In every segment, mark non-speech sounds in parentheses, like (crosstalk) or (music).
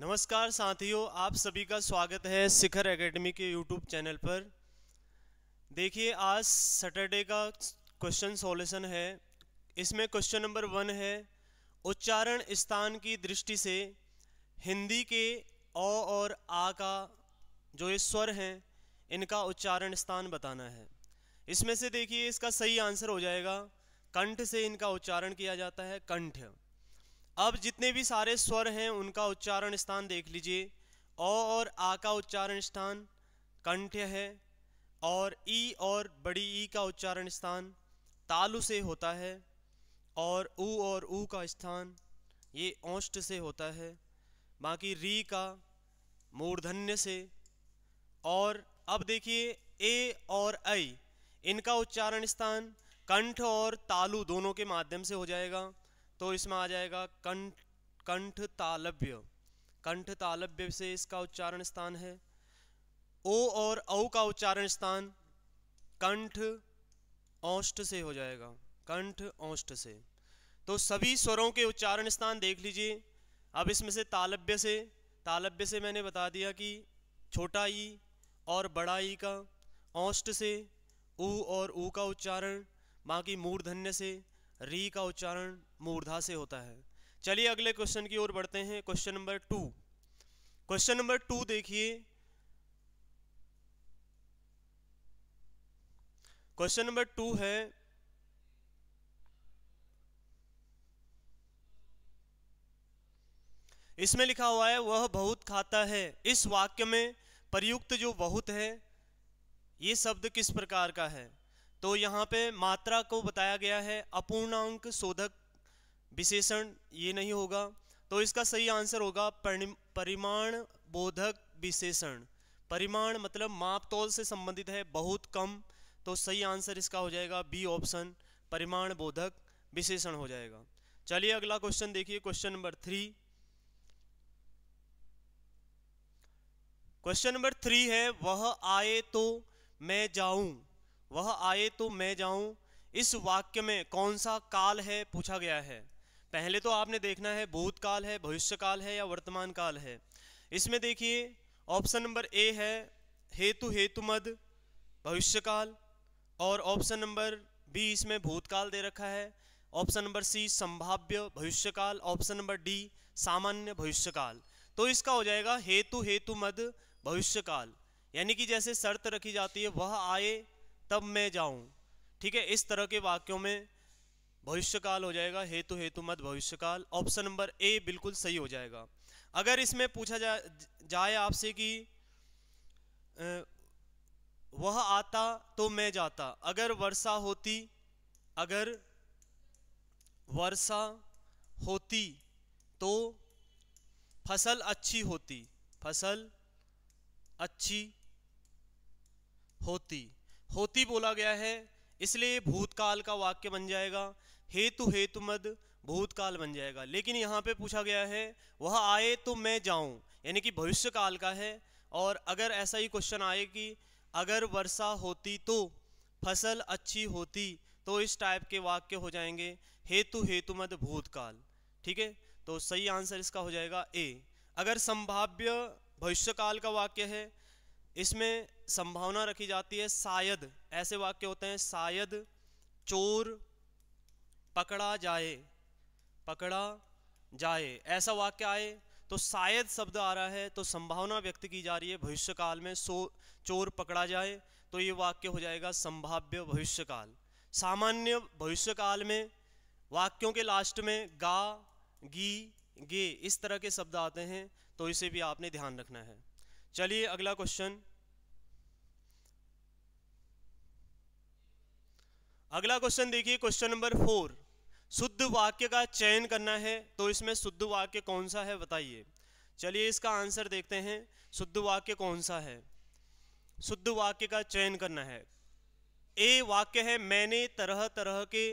नमस्कार साथियों आप सभी का स्वागत है शिखर एकेडमी के यूट्यूब चैनल पर देखिए आज सैटरडे का क्वेश्चन सॉल्यूशन है इसमें क्वेश्चन नंबर वन है उच्चारण स्थान की दृष्टि से हिंदी के अ और आ का जो ये स्वर हैं इनका उच्चारण स्थान बताना है इसमें से देखिए इसका सही आंसर हो जाएगा कंठ से इनका उच्चारण किया जाता है कंठ अब जितने भी सारे स्वर हैं उनका उच्चारण स्थान देख लीजिए अ और आ का उच्चारण स्थान कंठ्य है और ई और बड़ी ई का उच्चारण स्थान तालु से होता है और ऊ और ऊ का स्थान ये औष्ट से होता है बाकी री का मूर्धन्य से और अब देखिए ए और ऐ इनका उच्चारण स्थान कंठ और तालु दोनों के माध्यम से हो जाएगा तो इसमें आ जाएगा कंठ कंठ तालव्य कंठ तालव्य से इसका उच्चारण स्थान है ओ और औ का उच्चारण स्थान कंठ औष्ट से हो जाएगा कंठ औष्ट से तो सभी स्वरों के उच्चारण स्थान देख लीजिए अब इसमें से तालव्य से तालव्य से मैंने बता दिया कि छोटा ई और बड़ा ई का औष्ट से ऊ और ऊ का उच्चारण बाकी मूर्धन्य से री का उच्चारण मूर्धा से होता है चलिए अगले क्वेश्चन की ओर बढ़ते हैं question number two question number two देखिए क्वेश्चन नंबर टू है इसमें लिखा हुआ है वह बहुत खाता है इस वाक्य में प्रयुक्त जो बहुत है ये शब्द किस प्रकार का है तो यहाँ पे मात्रा को बताया गया है अपूर्णांक शोधक विशेषण ये नहीं होगा तो इसका सही आंसर होगा परिमाण बोधक विशेषण परिमाण मतलब माप तोल से संबंधित है बहुत कम तो सही आंसर इसका हो जाएगा बी ऑप्शन परिमाण बोधक विशेषण हो जाएगा चलिए अगला क्वेश्चन देखिए question number three question number three है वह आए तो मैं जाऊं वह आए तो मैं जाऊं इस वाक्य में कौन सा काल है पूछा गया है पहले तो आपने देखना है भूतकाल है भविष्य काल है या वर्तमान काल है इसमें देखिए ऑप्शन नंबर ए है हेतु हेतुमद भविष्यकाल और ऑप्शन नंबर बी इसमें भूतकाल दे रखा है ऑप्शन नंबर सी संभाव्य भविष्यकाल ऑप्शन नंबर डी सामान्य भविष्यकाल तो इसका हो जाएगा हेतु हेतु मद भविष्यकाल यानी कि जैसे शर्त रखी जाती है वह आए तब मैं जाऊं ठीक है इस तरह के वाक्यों में भविष्यकाल हो जाएगा हेतु हेतु मत भविष्यकाल ऑप्शन नंबर ए बिल्कुल सही हो जाएगा अगर इसमें पूछा जा जाए आपसे कि वह आता तो मैं जाता अगर वर्षा होती अगर वर्षा होती तो फसल अच्छी होती फसल अच्छी होती होती बोला गया है इसलिए भूतकाल का वाक्य बन जाएगा हेतु हेतु मद भूतकाल बन जाएगा लेकिन यहाँ पे पूछा गया है वह आए तो मैं जाऊँ यानी कि भविष्य काल का है और अगर ऐसा ही क्वेश्चन आए कि अगर वर्षा होती तो फसल अच्छी होती तो इस टाइप के वाक्य हो जाएंगे हेतु हेतु मद भूतकाल ठीक है तो सही आंसर इसका हो जाएगा ए अगर संभाव्य भविष्यकाल का वाक्य है इसमें संभावना रखी जाती है शायद ऐसे वाक्य होते हैं शायद चोर पकड़ा जाए पकड़ा जाए ऐसा वाक्य आए तो शायद शब्द आ रहा है तो संभावना व्यक्त की जा रही है भविष्यकाल में सो चोर पकड़ा जाए तो ये वाक्य हो जाएगा संभाव्य भविष्यकाल सामान्य भविष्यकाल में वाक्यों के लास्ट में गा गी गे इस तरह के शब्द आते हैं तो इसे भी आपने ध्यान रखना है चलिए अगला क्वेश्चन अगला क्वेश्चन देखिए क्वेश्चन नंबर फोर शुद्ध वाक्य का चयन करना है तो इसमें शुद्ध वाक्य कौन सा है बताइए चलिए इसका आंसर देखते हैं शुद्ध वाक्य कौन सा है शुद्ध वाक्य का चयन करना है ए वाक्य है मैंने तरह तरह के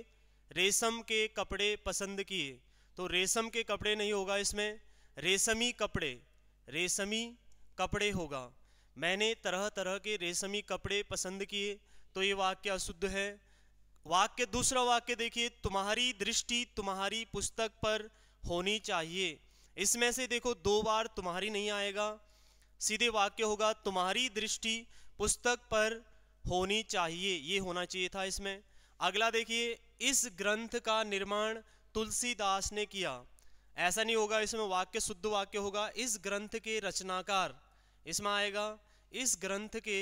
रेशम के कपड़े पसंद किए तो रेशम के कपड़े नहीं होगा इसमें रेशमी कपड़े रेशमी कपड़े होगा मैंने तरह तरह के रेशमी कपड़े पसंद किए तो ये वाक्य अशुद्ध है वाक्य दूसरा वाक्य देखिए तुम्हारी दृष्टि तुम्हारी पुस्तक पर होनी चाहिए इसमें से देखो दो बार तुम्हारी नहीं आएगा सीधे वाक्य होगा तुम्हारी दृष्टि पुस्तक पर होनी चाहिए ये होना चाहिए था इसमें अगला देखिए इस ग्रंथ का निर्माण तुलसीदास ने किया ऐसा नहीं होगा इसमें वाक्य शुद्ध वाक्य होगा इस ग्रंथ के रचनाकार इसमें आएगा इस ग्रंथ के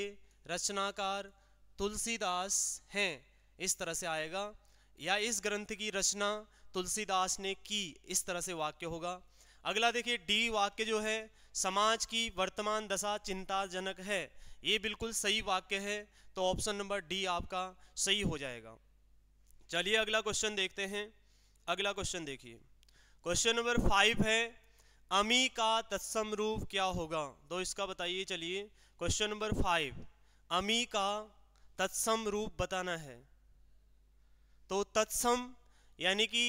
रचनाकार तुलसीदास हैं इस तरह से आएगा या इस ग्रंथ की रचना तुलसीदास ने की इस तरह से वाक्य होगा अगला देखिए डी वाक्य जो है समाज की वर्तमान दशा चिंताजनक है ये बिल्कुल सही वाक्य है तो ऑप्शन नंबर डी आपका सही हो जाएगा चलिए अगला क्वेश्चन देखते हैं अगला क्वेश्चन देखिए क्वेश्चन नंबर फाइव है अमी का तत्सम रूप क्या होगा तो इसका बताइए चलिए क्वेश्चन नंबर फाइव अमी का तत्सम रूप बताना है तो तत्सम यानी कि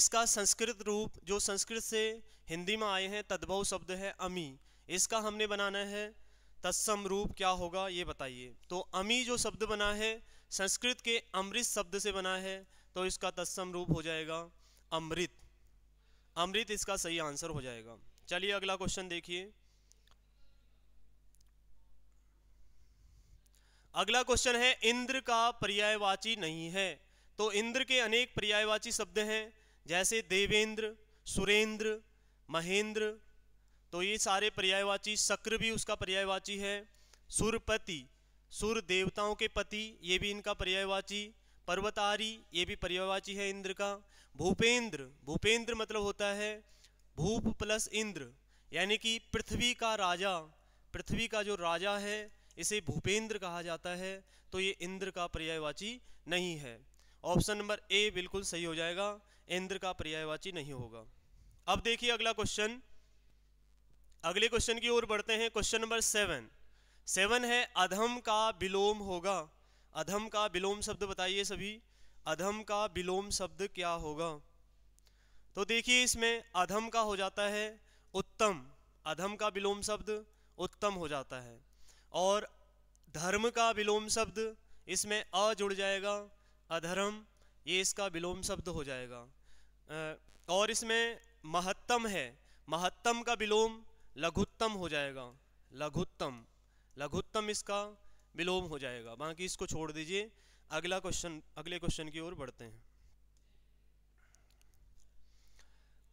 इसका संस्कृत रूप जो संस्कृत से हिंदी में आए हैं तद्भव शब्द है अमी इसका हमने बनाना है तत्सम रूप क्या होगा ये बताइए तो अमी जो शब्द बना है संस्कृत के अमृत शब्द से बना है तो इसका तत्सम रूप हो जाएगा अमृत अमृत इसका सही आंसर हो जाएगा चलिए अगला क्वेश्चन देखिए अगला क्वेश्चन है इंद्र का पर्यायवाची नहीं है तो इंद्र के अनेक पर्यायवाची शब्द हैं जैसे देवेंद्र सुरेंद्र महेंद्र तो ये सारे पर्यायवाची शक्र भी उसका पर्यायवाची है सुरपति सुर देवताओं के पति ये भी इनका पर्यायवाची पर्वतारी ये भी पर्यायवाची है इंद्र का भूपेंद्र भूपेंद्र मतलब होता है भूप प्लस इंद्र यानी कि पृथ्वी का राजा पृथ्वी का जो राजा है इसे भूपेंद्र कहा जाता है तो ये इंद्र का पर्यायवाची नहीं है ऑप्शन नंबर ए बिल्कुल सही हो जाएगा इंद्र का पर्यायवाची नहीं होगा अब देखिए अगला क्वेश्चन अगले क्वेश्चन की ओर बढ़ते हैं क्वेश्चन नंबर सेवन सेवन है अधम का विलोम होगा अधम का विलोम शब्द बताइए सभी अधम का विलोम शब्द क्या होगा तो देखिए इसमें अधम का हो जाता है उत्तम अधम का विलोम शब्द उत्तम हो जाता है और धर्म का विलोम शब्द इसमें अ जुड़ जाएगा अधर्म ये इसका विलोम शब्द हो जाएगा और इसमें महत्तम है महत्तम का विलोम लघुत्तम हो जाएगा लघुत्तम लघुत्तम इसका विलोम हो जाएगा बाकी इसको छोड़ दीजिए अगला क्वेश्चन अगले क्वेश्चन की ओर बढ़ते हैं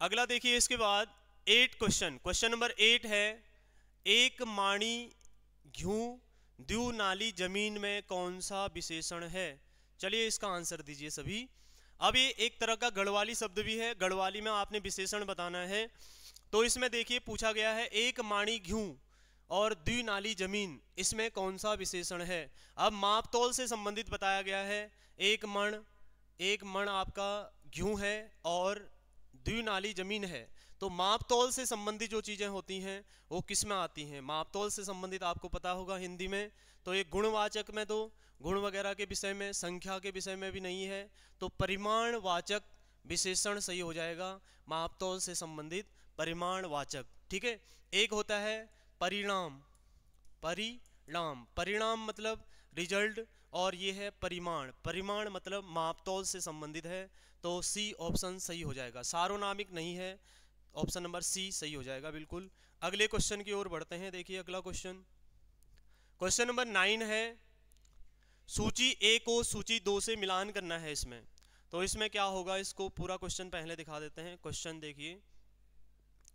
अगला देखिए इसके बाद eight question question number eight है एक माणी घ्यू द्यू नाली जमीन में कौन सा विशेषण है चलिए इसका आंसर दीजिए सभी अब ये एक तरह का गढ़वाली शब्द भी है गढ़वाली में आपने विशेषण बताना है तो इसमें देखिए पूछा गया है एक माणी घ्यू और द्विनाली जमीन इसमें कौन सा विशेषण है अब मापतोल से संबंधित बताया गया है एक मण एक मण आपका घ्यू है और द्विनाली जमीन है तो मापतोल से संबंधित जो चीज़ें होती हैं वो किस में आती हैं तोल से संबंधित आपको पता होगा हिंदी में तो एक गुणवाचक में तो गुण वगैरह के विषय में संख्या के विषय में भी नहीं है तो परिमाण वाचक विशेषण सही हो जाएगा मापतोल से संबंधित परिमाण वाचक ठीक है एक होता है परिणाम परिणाम परिणाम मतलब रिजल्ट और ये है परिमाण परिमाण मतलब मापतौल से संबंधित है तो सी ऑप्शन सही हो जाएगा सार्वनामिक नहीं है ऑप्शन नंबर सी सही हो जाएगा बिल्कुल अगले क्वेश्चन की ओर बढ़ते हैं देखिए अगला क्वेश्चन क्वेश्चन नंबर नाइन है सूची ए को सूची दो से मिलान करना है इसमें तो इसमें क्या होगा इसको पूरा क्वेश्चन पहले दिखा देते हैं क्वेश्चन देखिए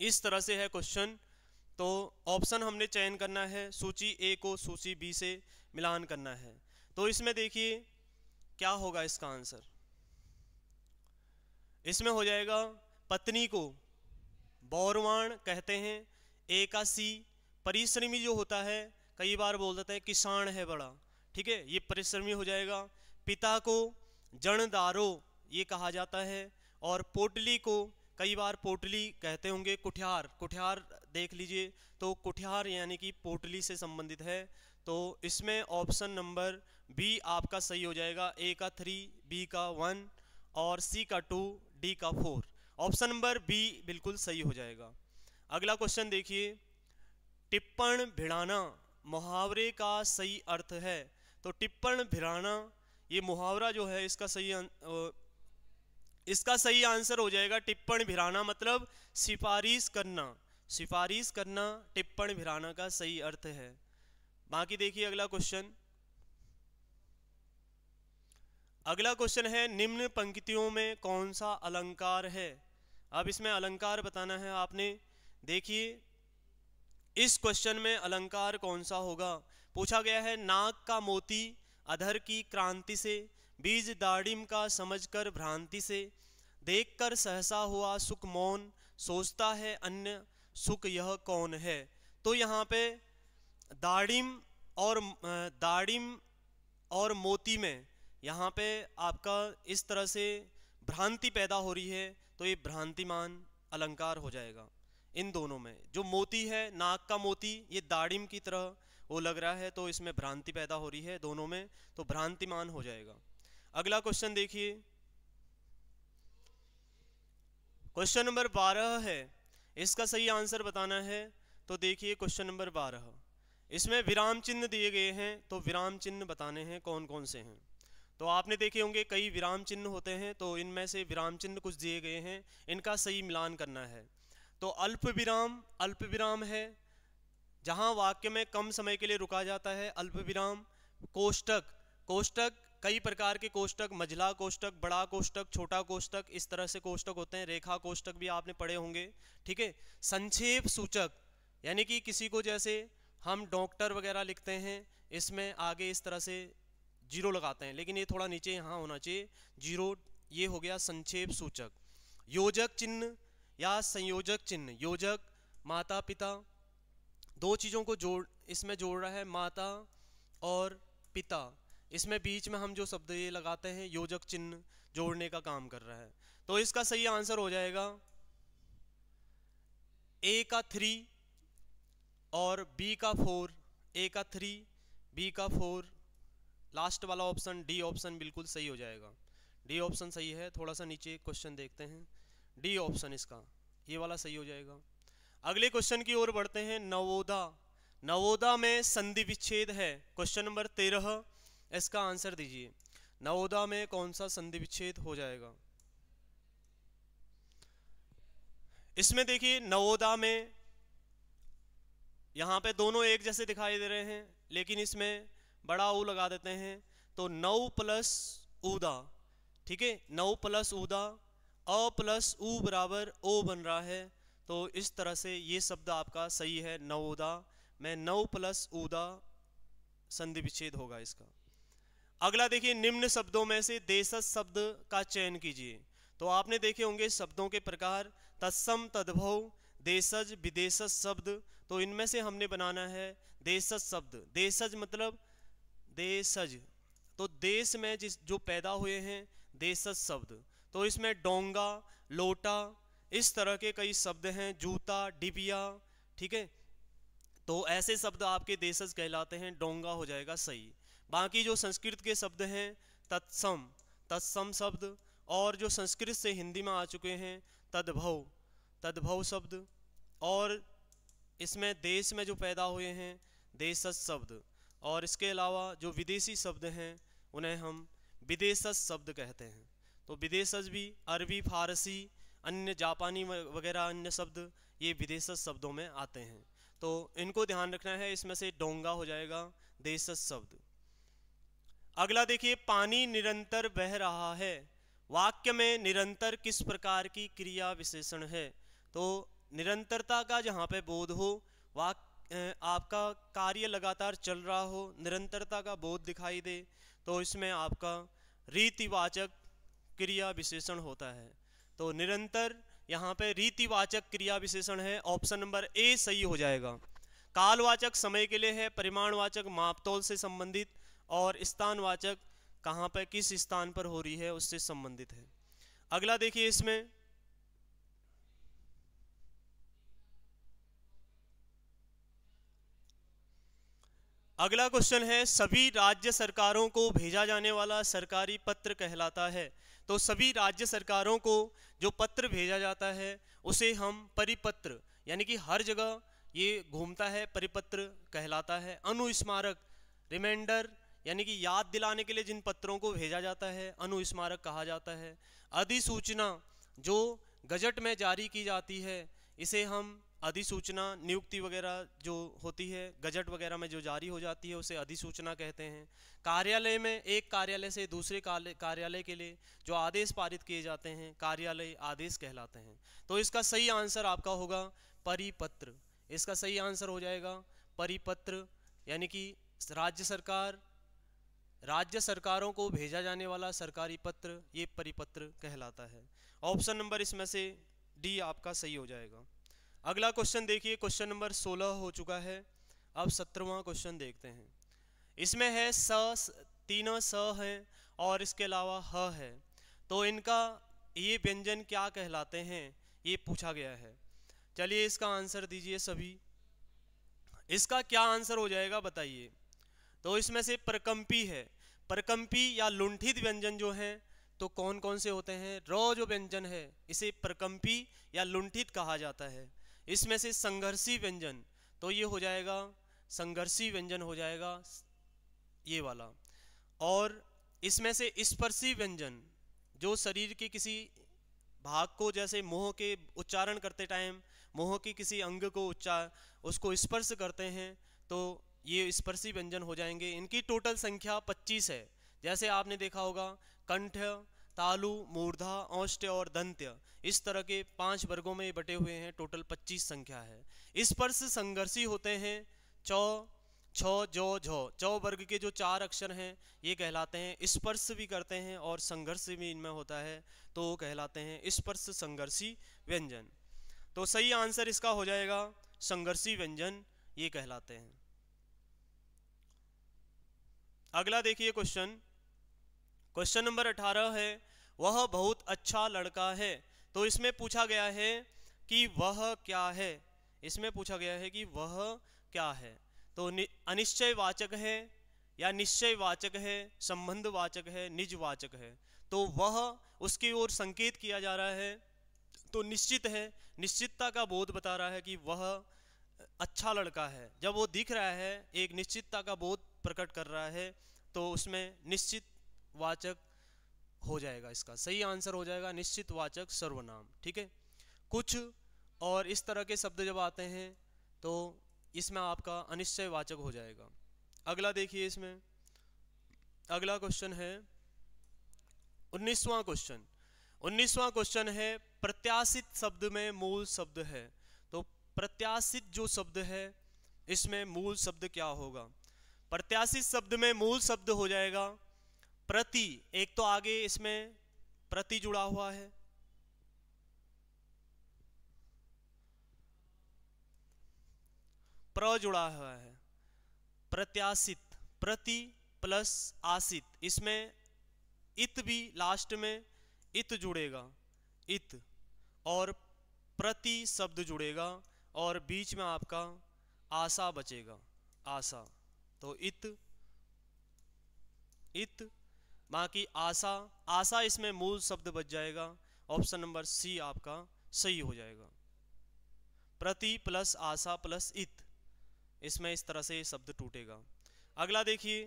इस तरह से है क्वेश्चन तो ऑप्शन हमने चयन करना है सूची ए को सूची बी से मिलान करना है तो इसमें देखिए क्या होगा इसका आंसर इसमें हो जाएगा पत्नी को बौरवाण कहते हैं ए का सी परिश्रमी जो होता है कई बार बोल देते हैं किसान है बड़ा ठीक है ये परिश्रमी हो जाएगा पिता को जणदारो ये कहा जाता है और पोटली को कई बार पोटली कहते होंगे कुठियार कुठियार देख लीजिए तो कुठियार यानी कि पोटली से संबंधित है तो इसमें ऑप्शन नंबर बी आपका सही हो जाएगा ए का थ्री बी का वन और सी का टू डी का फोर ऑप्शन नंबर बी बिल्कुल सही हो जाएगा अगला क्वेश्चन देखिए टिप्पण भिड़ाना मुहावरे का सही अर्थ है तो टिप्पण भिड़ाना ये मुहावरा जो है इसका सही अं, इसका सही आंसर हो जाएगा टिप्पण भिराना मतलब सिफारिश करना सिफारिश करना टिप्पण भिराना का सही अर्थ है बाकी देखिए अगला क्वेश्चन अगला क्वेश्चन है निम्न पंक्तियों में कौन सा अलंकार है अब इसमें अलंकार बताना है आपने देखिए इस क्वेश्चन में अलंकार कौन सा होगा पूछा गया है नाक का मोती अधर की क्रांति से बीज दाड़िम का समझकर भ्रांति से देखकर सहसा हुआ सुख मौन सोचता है अन्य सुख यह कौन है तो यहाँ पे दाड़िम और दाड़िम और मोती में यहाँ पे आपका इस तरह से भ्रांति पैदा हो रही है तो ये भ्रांतिमान अलंकार हो जाएगा इन दोनों में जो मोती है नाक का मोती ये दाड़िम की तरह वो लग रहा है तो इसमें भ्रांति पैदा हो रही है दोनों में तो भ्रांतिमान हो जाएगा अगला क्वेश्चन देखिए क्वेश्चन नंबर बारह है इसका सही आंसर बताना है तो देखिए क्वेश्चन नंबर बारह इसमें विराम चिन्ह दिए गए हैं तो विराम चिन्ह बताने हैं कौन कौन से हैं तो आपने देखे होंगे कई विराम चिन्ह होते हैं तो इनमें से विराम चिन्ह कुछ दिए गए हैं इनका सही मिलान करना है तो अल्प विराम अल्प विराम है जहाँ वाक्य में कम समय के लिए रुका जाता है अल्प विराम कोष्टक कोष्टक कई प्रकार के कोष्टक मझला कोष्टक बड़ा कोष्टक छोटा कोष्टक इस तरह से कोष्टक होते हैं रेखा कोष्टक भी आपने पढ़े होंगे ठीक है संक्षेप सूचक यानी कि किसी को जैसे हम डॉक्टर वगैरह लिखते हैं इसमें आगे इस तरह से जीरो लगाते हैं लेकिन ये थोड़ा नीचे यहाँ होना चाहिए जीरो ये हो गया संक्षेप सूचक योजक चिन्ह या संयोजक चिन्ह योजक माता पिता दो चीज़ों को जोड़ इसमें जोड़ रहा है माता और पिता इसमें बीच में हम जो शब्द ये लगाते हैं योजक चिन्ह जोड़ने का काम कर रहा है तो इसका सही आंसर हो जाएगा ए का थ्री और बी का फोर ए का थ्री बी का फोर लास्ट वाला ऑप्शन डी ऑप्शन बिल्कुल सही हो जाएगा डी ऑप्शन सही है थोड़ा सा नीचे क्वेश्चन देखते हैं डी ऑप्शन इसका ये वाला सही हो जाएगा अगले क्वेश्चन की ओर बढ़ते हैं नवोदा नवोदा में संधि विच्छेद है क्वेश्चन नंबर तेरह इसका आंसर दीजिए नवोदा में कौन सा संधि विच्छेद हो जाएगा इसमें देखिए नवोदा में यहां पे दोनों एक जैसे दिखाई दे रहे हैं लेकिन इसमें बड़ा ऊ लगा देते हैं तो नौ प्लस उदा ठीक है नौ प्लस उदा अ प्लस ऊ बराबर ओ बन रहा है तो इस तरह से ये शब्द आपका सही है नवोदा में नौ प्लस उदा संधि विच्छेद होगा इसका अगला देखिए निम्न शब्दों में से देशज शब्द का चयन कीजिए तो आपने देखे होंगे शब्दों के प्रकार तत्सम तद्भव देशज विदेशज शब्द तो इनमें से हमने बनाना है देशज शब्द देशज मतलब देशज तो देश में जिस जो पैदा हुए हैं देशज शब्द तो इसमें डोंगा लोटा इस तरह के कई शब्द हैं जूता डिबिया ठीक है तो ऐसे शब्द आपके देशज कहलाते हैं डोंगा हो जाएगा सही बाकी जो संस्कृत के शब्द हैं तत्सम तत्सम शब्द और जो संस्कृत से हिंदी में आ चुके हैं तद्भव तद्भव शब्द और इसमें देश में जो पैदा हुए हैं देशज शब्द और इसके अलावा जो विदेशी शब्द हैं उन्हें हम विदेशज शब्द कहते हैं तो विदेशज भी अरबी फारसी अन्य जापानी वगैरह अन्य शब्द ये विदेशज शब्दों में आते हैं तो इनको ध्यान रखना है इसमें से डोंगा हो जाएगा देशज शब्द अगला देखिए पानी निरंतर बह रहा है वाक्य में निरंतर किस प्रकार की क्रिया विशेषण है तो निरंतरता का जहाँ पे बोध हो वाक आपका कार्य लगातार चल रहा हो निरंतरता का बोध दिखाई दे तो इसमें आपका रीतिवाचक क्रिया विशेषण होता है तो निरंतर यहाँ पे रीतिवाचक क्रिया विशेषण है ऑप्शन नंबर ए सही हो जाएगा कालवाचक समय के लिए है परिमाणवाचक मापतोल से संबंधित और स्थानवाचक कहाँ पर किस स्थान पर हो रही है उससे संबंधित है अगला देखिए इसमें अगला क्वेश्चन है सभी राज्य सरकारों को भेजा जाने वाला सरकारी पत्र कहलाता है तो सभी राज्य सरकारों को जो पत्र भेजा जाता है उसे हम परिपत्र यानी कि हर जगह ये घूमता है परिपत्र कहलाता है अनुस्मारक रिमाइंडर यानी कि याद दिलाने के लिए जिन पत्रों को भेजा जाता है अनुस्मारक कहा जाता है अधिसूचना जो गजट में जारी की जाती है इसे हम अधिसूचना नियुक्ति वगैरह जो होती है गजट वगैरह में जो जारी हो जाती है उसे अधिसूचना कहते हैं कार्यालय में एक कार्यालय से दूसरे कार्यालय के लिए जो आदेश पारित किए जाते हैं कार्यालय आदेश कहलाते हैं तो इसका सही आंसर आपका होगा परिपत्र इसका सही आंसर हो जाएगा परिपत्र यानी कि राज्य सरकार राज्य सरकारों को भेजा जाने वाला सरकारी पत्र ये परिपत्र कहलाता है ऑप्शन नंबर इसमें से डी आपका सही हो जाएगा अगला क्वेश्चन देखिए क्वेश्चन नंबर सोलह हो चुका है अब सत्रहवा क्वेश्चन देखते हैं इसमें है स तीन स है और इसके अलावा ह है तो इनका ये व्यंजन क्या कहलाते हैं ये पूछा गया है चलिए इसका आंसर दीजिए सभी इसका क्या आंसर हो जाएगा बताइए तो इसमें से प्रकम्पी है प्रकम्पी या लुंठित व्यंजन जो हैं तो कौन कौन से होते हैं रौ जो व्यंजन है इसे प्रकम्पी या लुंठित कहा जाता है इसमें से संघर्षी व्यंजन तो ये हो जाएगा संघर्षी व्यंजन हो जाएगा ये वाला और इसमें से स्पर्शी व्यंजन जो शरीर के किसी भाग को जैसे मोह के उच्चारण करते टाइम मोह के किसी अंग को उच्चार उसको स्पर्श करते हैं तो ये स्पर्शी व्यंजन हो जाएंगे इनकी टोटल संख्या 25 है जैसे आपने देखा होगा कंठ तालु मूर्धा औष्ट और दंत्य इस तरह के पांच वर्गों में बटे हुए हैं टोटल 25 संख्या है स्पर्श संघर्षी होते हैं चौ छ जो झो चौ वर्ग के जो चार अक्षर हैं ये कहलाते हैं स्पर्श भी करते हैं और संघर्ष भी इनमें होता है तो वो कहलाते हैं स्पर्श संघर्षी व्यंजन तो सही आंसर इसका हो जाएगा संघर्षी व्यंजन ये कहलाते हैं अगला देखिए क्वेश्चन क्वेश्चन नंबर अठारह है वह बहुत अच्छा लड़का है तो इसमें पूछा गया है कि वह क्या है इसमें पूछा गया है कि वह क्या है तो अनिश्चय वाचक है या निश्चय वाचक है संबंध वाचक है निजवाचक है तो वह उसकी ओर संकेत किया जा रहा है तो निश्चित है निश्चितता का बोध बता रहा है कि वह अच्छा लड़का है जब वो दिख रहा है एक निश्चितता का बोध प्रकट कर रहा है तो उसमें निश्चित वाचक हो जाएगा इसका सही आंसर हो जाएगा निश्चित वाचक सर्वनाम ठीक है कुछ और इस तरह के शब्द जब आते हैं तो इसमें आपका अनिश्चय वाचक हो जाएगा अगला देखिए इसमें अगला क्वेश्चन है उन्नीसवां क्वेश्चन उन्नीसवां क्वेश्चन है प्रत्याशित शब्द में मूल शब्द है तो प्रत्याशित जो शब्द है इसमें मूल शब्द क्या होगा प्रत्याशित शब्द में मूल शब्द हो जाएगा प्रति एक तो आगे इसमें प्रति जुड़ा हुआ है प्र जुड़ा हुआ है प्रत्याशित प्रति प्लस आशित इसमें इत भी लास्ट में इत जुड़ेगा इत और प्रति शब्द जुड़ेगा और बीच में आपका आशा बचेगा आशा तो इत इत बाकी आशा आशा इसमें मूल शब्द बच जाएगा ऑप्शन नंबर सी आपका सही हो जाएगा प्रति प्लस आशा प्लस इत इसमें इस तरह से शब्द टूटेगा अगला देखिए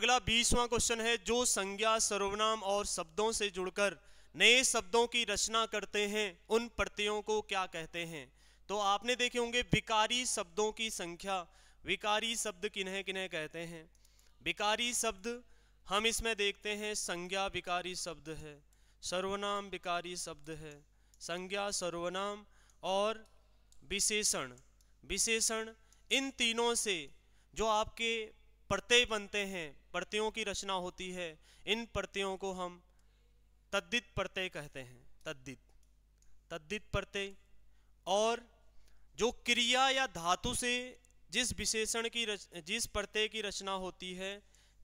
अगला बीसवां क्वेश्चन है जो संज्ञा सर्वनाम और शब्दों से जुड़कर नए शब्दों की रचना करते हैं उन प्रत्ययों को क्या कहते हैं तो आपने देखे होंगे विकारी शब्दों की संख्या विकारी शब्द किन्हें किन्हें कहते हैं विकारी शब्द हम इसमें देखते हैं संज्ञा विकारी शब्द है सर्वनाम विकारी शब्द है संज्ञा सर्वनाम और विशेषण विशेषण इन तीनों से जो आपके प्रत्यय बनते हैं प्रत्ययों की रचना होती है इन प्रत्ययों को हम तद्दित प्रत्यय कहते हैं तद्दित तद्दित प्रत्यय और जो क्रिया या धातु से जिस विशेषण की रच जिस प्रत्यय की रचना होती है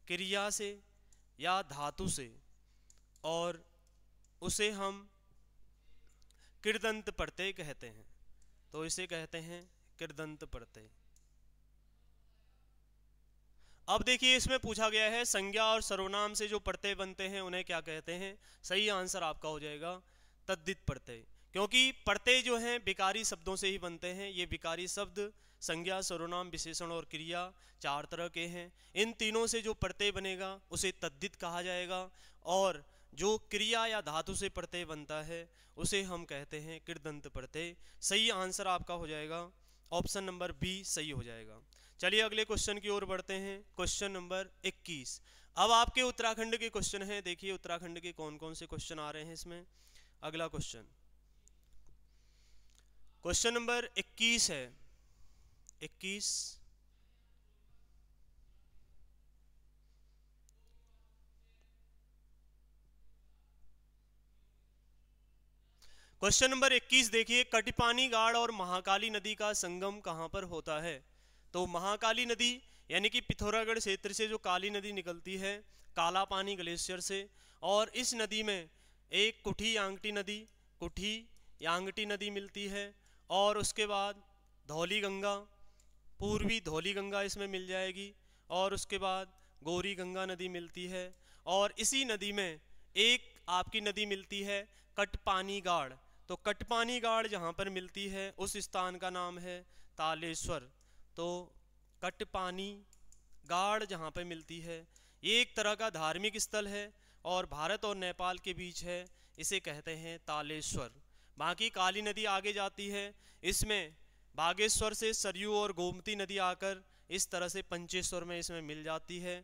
क्रिया से या धातु से और उसे हम किरदंत प्रत्यय कहते हैं तो इसे कहते हैं किरदंत प्रत्यय अब देखिए इसमें पूछा गया है संज्ञा और सर्वनाम से जो प्रत्यय बनते हैं उन्हें क्या कहते हैं सही आंसर आपका हो जाएगा तद्दित प्रत्यय क्योंकि प्रत्यय जो है विकारी शब्दों से ही बनते हैं ये विकारी शब्द संज्ञा सर्वनाम विशेषण और क्रिया चार तरह के हैं इन तीनों से जो प्रत्यय बनेगा उसे तद्दित कहा जाएगा और जो क्रिया या धातु से प्रत्यय बनता है उसे हम कहते हैं कृदंत प्रत्यय सही आंसर आपका हो जाएगा ऑप्शन नंबर बी सही हो जाएगा चलिए अगले क्वेश्चन की ओर बढ़ते हैं क्वेश्चन नंबर 21 अब आपके उत्तराखंड के क्वेश्चन हैं देखिए उत्तराखंड के कौन कौन से क्वेश्चन आ रहे हैं इसमें अगला क्वेश्चन क्वेश्चन नंबर 21 है 21 क्वेश्चन नंबर 21 देखिए कटिपानी गाड़ और महाकाली नदी का संगम कहां पर होता है तो महाकाली नदी यानी कि पिथौरागढ़ क्षेत्र से जो काली नदी निकलती है काला पानी ग्लेशियर से और इस नदी में एक कुठी यांगटी नदी कुठी यांगटी नदी मिलती है और उसके बाद धौली गंगा पूर्वी धौली गंगा इसमें मिल जाएगी और उसके बाद गौरी गंगा नदी मिलती है और इसी नदी में एक आपकी नदी मिलती है कटपानी गाड़ तो कटपानी गाड़ जहाँ पर मिलती है उस स्थान का नाम है तालेश्वर तो कट पानी गाढ़ जहाँ पे मिलती है ये एक तरह का धार्मिक स्थल है और भारत और नेपाल के बीच है इसे कहते हैं तालेश्वर बाकी काली नदी आगे जाती है इसमें बागेश्वर से सरयू और गोमती नदी आकर इस तरह से पंचेश्वर में इसमें मिल जाती है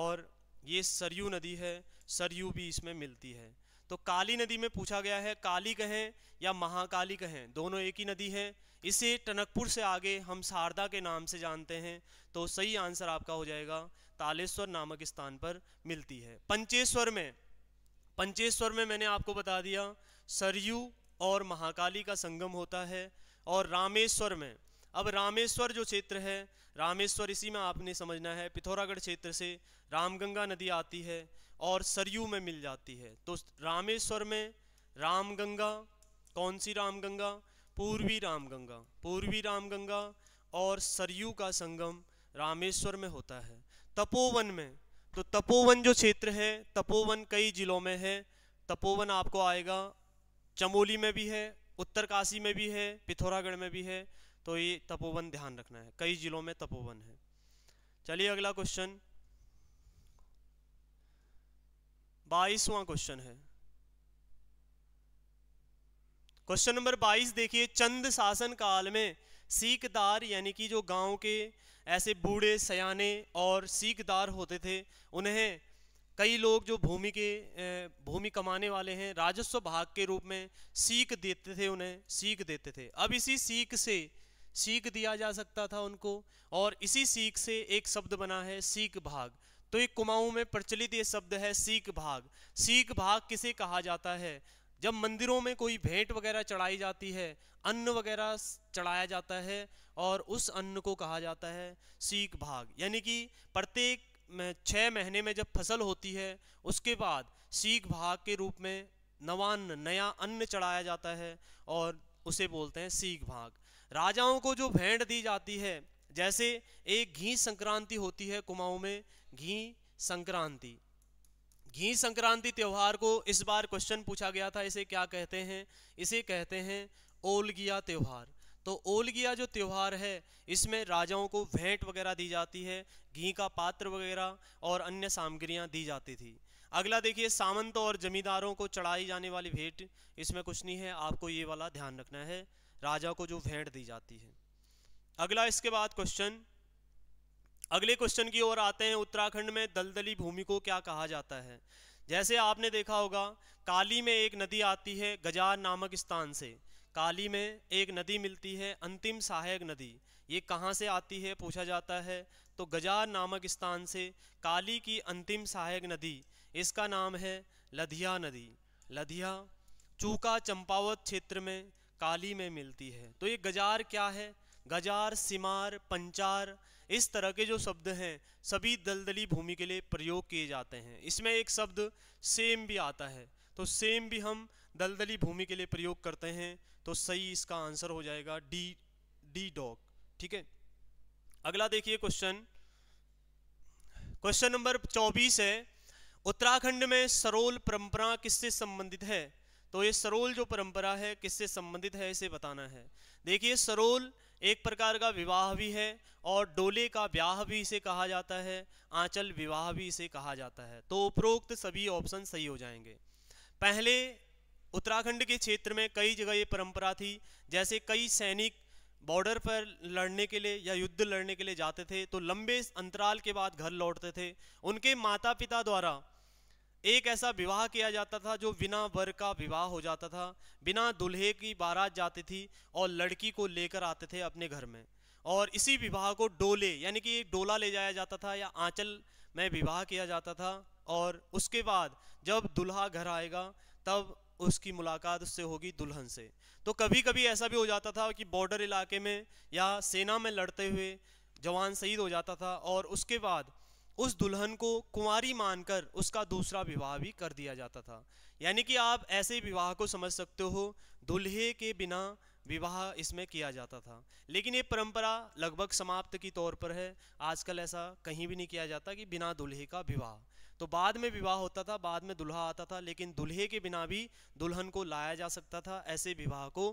और ये सरयू नदी है सरयू भी इसमें मिलती है तो काली नदी में पूछा गया है काली कहें या महाकाली कहें दोनों एक ही नदी है इसे टनकपुर से आगे हम शारदा के नाम से जानते हैं तो सही आंसर आपका हो जाएगा तालेश्वर नामक स्थान पर मिलती है पंचेश्वर में पंचेश्वर में मैंने आपको बता दिया सरयू और महाकाली का संगम होता है और रामेश्वर में अब रामेश्वर जो क्षेत्र है रामेश्वर इसी में आपने समझना है पिथौरागढ़ क्षेत्र से रामगंगा नदी आती है और सरयू में मिल जाती है तो रामेश्वर में रामगंगा कौन सी रामगंगा पूर्वी रामगंगा पूर्वी रामगंगा और सरयू का संगम रामेश्वर में होता है तपोवन में तो तपोवन जो क्षेत्र है तपोवन कई जिलों में है तपोवन आपको आएगा चमोली में भी है उत्तरकाशी में भी है पिथौरागढ़ में भी है तो ये तपोवन ध्यान रखना है कई जिलों में तपोवन है चलिए अगला क्वेश्चन बाईसवां क्वेश्चन है क्वेश्चन नंबर 22 देखिए चंद शासन काल में सीखदार यानी कि जो गांव के ऐसे बूढ़े सयाने और सीखदार होते थे उन्हें कई लोग जो भूमि के भूमि कमाने वाले हैं राजस्व भाग के रूप में सीख देते थे उन्हें सीख देते थे अब इसी सीख से सीख दिया जा सकता था उनको और इसी सीख से एक शब्द बना है सीख भाग तो एक कुमाऊं में प्रचलित ये शब्द है सीख भाग सीख भाग किसे कहा जाता है जब मंदिरों में कोई भेंट वगैरह चढ़ाई जाती है अन्न वगैरह चढ़ाया जाता है और उस अन्न को कहा जाता है सीख भाग यानी कि प्रत्येक छः महीने में जब फसल होती है उसके बाद सीख भाग के रूप में नवान्न नया अन्न चढ़ाया जाता है और उसे बोलते हैं सीख भाग राजाओं को जो भेंट दी जाती है जैसे एक घी संक्रांति होती है कुमाऊँ में घी संक्रांति घी संक्रांति त्यौहार को इस बार क्वेश्चन पूछा गया था इसे क्या कहते हैं इसे कहते हैं ओलगिया त्यौहार तो ओलगिया जो त्यौहार है इसमें राजाओं को भेंट वगैरह दी जाती है घी का पात्र वगैरह और अन्य सामग्रियाँ दी जाती थी अगला देखिए सामंत और जमींदारों को चढ़ाई जाने वाली भेंट इसमें कुछ नहीं है आपको ये वाला ध्यान रखना है राजा को जो भेंट दी जाती है अगला इसके बाद क्वेश्चन अगले क्वेश्चन की ओर आते हैं उत्तराखंड में दलदली भूमि को क्या कहा जाता है जैसे आपने देखा होगा काली में एक नदी आती है गजार नामक स्थान से काली में एक नदी मिलती है अंतिम सहायक नदी ये कहाँ से आती है पूछा जाता है तो गजार नामक स्थान से काली की अंतिम सहायक नदी इसका नाम है लधिया नदी लधिया चूका चंपावत क्षेत्र में काली में मिलती है तो ये गजार क्या है गजार सिमार पंचार इस तरह के जो शब्द हैं सभी दलदली भूमि के लिए प्रयोग किए जाते हैं इसमें एक शब्द सेम भी आता है तो सेम भी हम दलदली भूमि के लिए प्रयोग करते हैं तो सही इसका आंसर हो जाएगा डी डी डॉग ठीक है अगला देखिए क्वेश्चन क्वेश्चन नंबर चौबीस है उत्तराखंड में सरोल परंपरा किससे संबंधित है तो ये सरोल जो परंपरा है किससे संबंधित है इसे बताना है देखिए सरोल एक प्रकार का विवाह भी है और डोले का ब्याह भी इसे कहा जाता है आंचल विवाह भी इसे कहा जाता है तो उपरोक्त सभी ऑप्शन सही हो जाएंगे पहले उत्तराखंड के क्षेत्र में कई जगह ये परंपरा थी जैसे कई सैनिक बॉर्डर पर लड़ने के लिए या युद्ध लड़ने के लिए जाते थे तो लंबे अंतराल के बाद घर लौटते थे उनके माता पिता द्वारा एक ऐसा विवाह किया जाता था जो बिना वर का विवाह हो जाता था बिना दुल्हे की बारात जाती थी और लड़की को लेकर आते थे अपने घर में और इसी विवाह को डोले यानी कि डोला ले जाया जाता था या आंचल में विवाह किया जाता था और उसके बाद जब दुल्हा घर आएगा तब उसकी मुलाकात उससे होगी दुल्हन से तो कभी कभी ऐसा भी हो जाता था कि बॉर्डर इलाके में या सेना में लड़ते हुए जवान शहीद हो जाता था और उसके बाद उस दुल्हन को कुंवारी मानकर उसका दूसरा विवाह भी कर दिया जाता था यानी कि आप ऐसे विवाह को समझ सकते हो दुल्हे के बिना विवाह इसमें किया जाता था लेकिन ये परंपरा लगभग समाप्त की तौर पर है आजकल ऐसा कहीं भी नहीं किया जाता कि बिना दुल्हे का विवाह तो बाद में विवाह होता था बाद में दुल्हा आता था लेकिन दुल्हे के बिना भी दुल्हन को लाया जा सकता था ऐसे विवाह को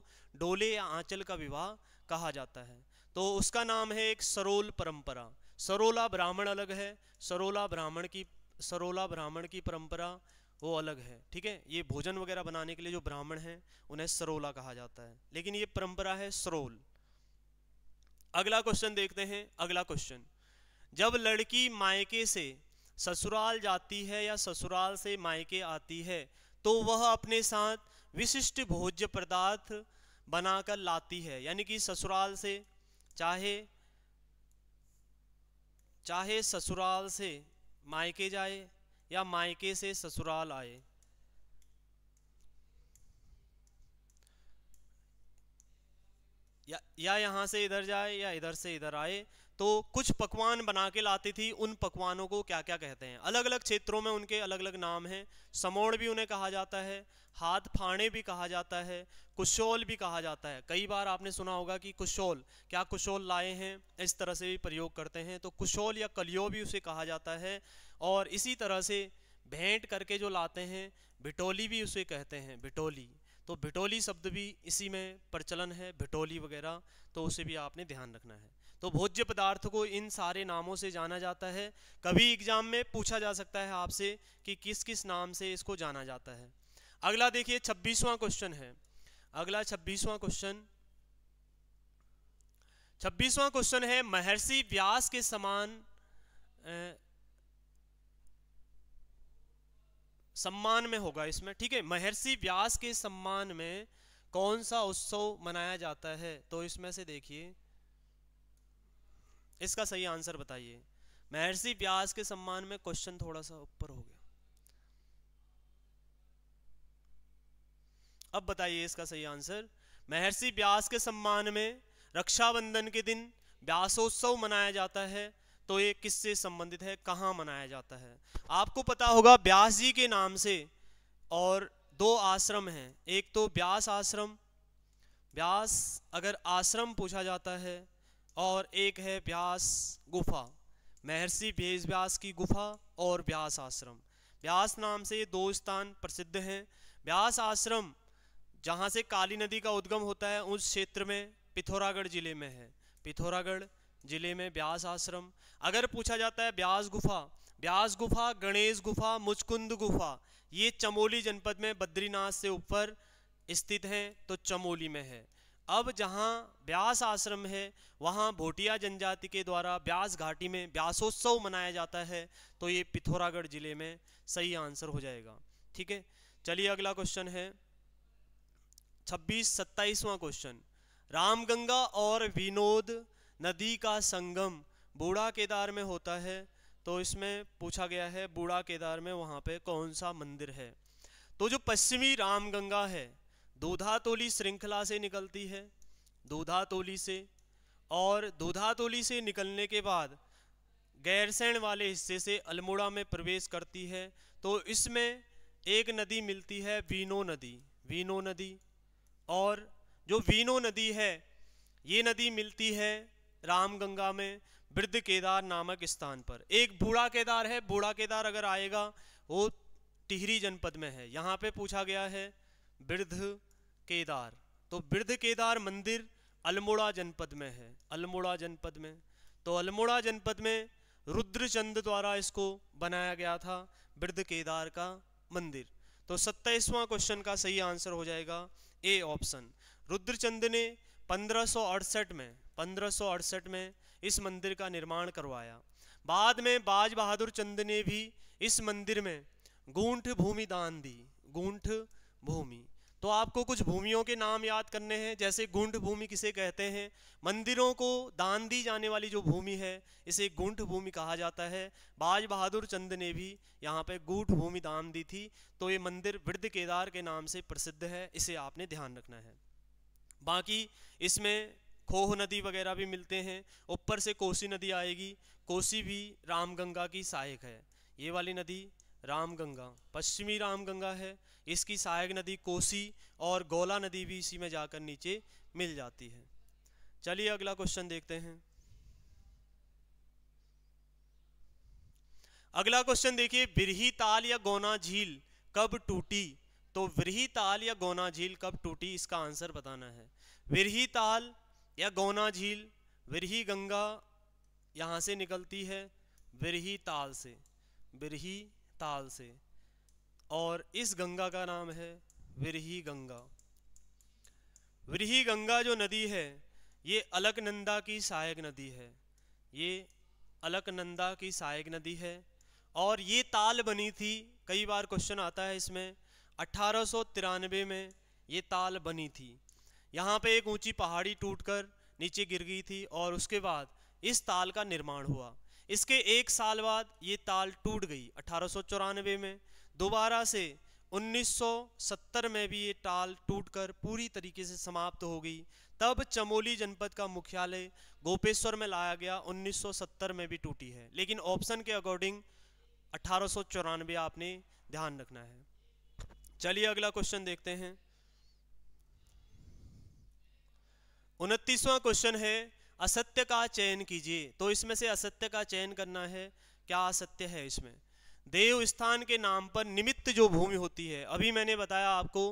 डोले या आंचल का विवाह कहा जाता है तो उसका नाम है एक सरोल परंपरा सरोला ब्राह्मण अलग है सरोला ब्राह्मण की सरोला ब्राह्मण की परंपरा वो अलग है ठीक है ये भोजन वगैरह बनाने के लिए जो ब्राह्मण हैं उन्हें सरोला कहा जाता है लेकिन ये परंपरा है सरोल अगला क्वेश्चन देखते हैं अगला क्वेश्चन जब लड़की मायके से ससुराल जाती है या ससुराल से मायके आती है तो वह अपने साथ विशिष्ट भोज्य पदार्थ बनाकर लाती है यानी कि ससुराल से चाहे चाहे ससुराल से मायके जाए या मायके से ससुराल आए या या यहाँ से इधर जाए या इधर से इधर आए तो कुछ पकवान बना के लाती थी उन पकवानों को क्या क्या कहते हैं अलग अलग क्षेत्रों में उनके अलग अलग नाम हैं समोड़ भी उन्हें कहा जाता है हाथ फाणे भी कहा जाता है कुशोल भी कहा जाता है कई बार आपने सुना होगा कि कुशोल क्या कुशोल लाए हैं इस तरह से भी प्रयोग करते हैं तो कुशोल या कलियो भी उसे कहा जाता है और इसी तरह से भेंट करके जो लाते हैं बिटोली भी उसे कहते हैं बिटोली तो बिटोली शब्द भी इसी में प्रचलन है बिटोली वगैरह तो उसे भी आपने ध्यान रखना है तो भोज्य पदार्थ को इन सारे नामों से जाना जाता है कभी एग्जाम में पूछा जा सकता है आपसे कि किस किस नाम से इसको जाना जाता है अगला देखिए छब्बीसवां क्वेश्चन है अगला छब्बीसवां क्वेश्चन छब्बीसवां क्वेश्चन है महर्षि व्यास के समान ए, सम्मान में होगा इसमें ठीक है महर्षि व्यास के सम्मान में कौन सा उत्सव मनाया जाता है तो इसमें से देखिए इसका सही आंसर बताइए महर्षि व्यास के सम्मान में क्वेश्चन थोड़ा सा ऊपर हो गया अब बताइए इसका सही आंसर महर्षि व्यास के सम्मान में रक्षाबंधन के दिन व्यासोत्सव मनाया जाता है तो ये किससे संबंधित है कहाँ मनाया जाता है आपको पता होगा व्यास जी के नाम से और दो आश्रम हैं एक तो व्यास आश्रम व्यास अगर आश्रम पूछा जाता है और एक है व्यास गुफा महर्षि भेज व्यास की गुफा और व्यास आश्रम व्यास नाम से ये दो स्थान प्रसिद्ध हैं व्यास आश्रम जहाँ से काली नदी का उद्गम होता है उस क्षेत्र में पिथौरागढ़ जिले में है पिथौरागढ़ जिले में व्यास आश्रम अगर पूछा जाता है व्यास गुफा व्यास गुफा गणेश गुफा मुचकुंद गुफा ये चमोली जनपद में बद्रीनाथ से ऊपर स्थित हैं तो चमोली में है अब जहाँ ब्यास आश्रम है वहाँ भोटिया जनजाति के द्वारा ब्यास घाटी में ब्यासोत्सव मनाया जाता है तो ये पिथौरागढ़ जिले में सही आंसर हो जाएगा ठीक है चलिए अगला क्वेश्चन है छब्बीस सत्ताईसवां क्वेश्चन रामगंगा और विनोद नदी का संगम बूढ़ा केदार में होता है तो इसमें पूछा गया है बूढ़ा केदार में वहाँ पे कौन सा मंदिर है तो जो पश्चिमी रामगंगा है दूधातोली श्रृंखला से निकलती है दूधातोली से और दूधातोली से निकलने के बाद गैरसैण वाले हिस्से से अल्मोड़ा में प्रवेश करती है तो इसमें एक नदी मिलती है वीनो नदी वीनो नदी और जो वीनो नदी है ये नदी मिलती है रामगंगा में वृद्ध केदार नामक स्थान पर एक बूढ़ा केदार है बूढ़ा केदार अगर आएगा वो टिहरी जनपद में है यहाँ पे पूछा गया है वृद्ध केदार तो वृद्ध केदार मंदिर अल्मोड़ा जनपद में है अल्मोड़ा जनपद में तो अल्मोड़ा जनपद में रुद्रचंद द्वारा इसको बनाया गया था वृद्ध केदार का मंदिर तो सत्ताईसवां क्वेश्चन का सही आंसर हो जाएगा ए ऑप्शन रुद्रचंद ने पंद्रह में पंद्रह में इस मंदिर का निर्माण करवाया बाद में बाज बहादुर चंद ने भी इस मंदिर में गूंठ भूमि दान दी गूंठ भूमि तो आपको कुछ भूमियों के नाम याद करने हैं जैसे गुंड भूमि किसे कहते हैं मंदिरों को दान दी जाने वाली जो भूमि है इसे गुंड भूमि कहा जाता है बाज बहादुर चंद ने भी यहाँ पे गुठ भूमि दान दी थी तो ये मंदिर वृद्ध केदार के नाम से प्रसिद्ध है इसे आपने ध्यान रखना है बाकी इसमें खोह नदी वगैरह भी मिलते हैं ऊपर से कोसी नदी आएगी कोसी भी रामगंगा की सहायक है ये वाली नदी रामगंगा पश्चिमी रामगंगा है इसकी सहायक नदी कोसी और गोला नदी भी इसी में जाकर नीचे मिल जाती है चलिए अगला क्वेश्चन देखते हैं अगला क्वेश्चन देखिए बिरही ताल या गोना झील कब टूटी तो विरही ताल या गोना झील कब टूटी इसका आंसर बताना है विरही ताल या गोना झील विरही गंगा यहां से निकलती है विरही ताल से बिरही ताल से और इस गंगा का नाम है विरही गंगा विरही गंगा जो नदी है ये अलकनंदा की सहायक नदी है ये अलकनंदा की सहायक नदी है और ये ताल बनी थी कई बार क्वेश्चन आता है इसमें अठारह में ये ताल बनी थी यहाँ पे एक ऊंची पहाड़ी टूटकर नीचे गिर गई थी और उसके बाद इस ताल का निर्माण हुआ इसके एक साल बाद ये ताल टूट गई अठारह में दोबारा से 1970 में भी ये टाल टूटकर पूरी तरीके से समाप्त हो गई तब चमोली जनपद का मुख्यालय गोपेश्वर में लाया गया 1970 में भी टूटी है लेकिन ऑप्शन के अकॉर्डिंग अठारह आपने ध्यान रखना है चलिए अगला क्वेश्चन देखते हैं उनतीसवा क्वेश्चन है असत्य का चयन कीजिए तो इसमें से असत्य का चयन करना है क्या असत्य है इसमें देव स्थान के नाम पर निमित्त जो भूमि होती है अभी मैंने बताया आपको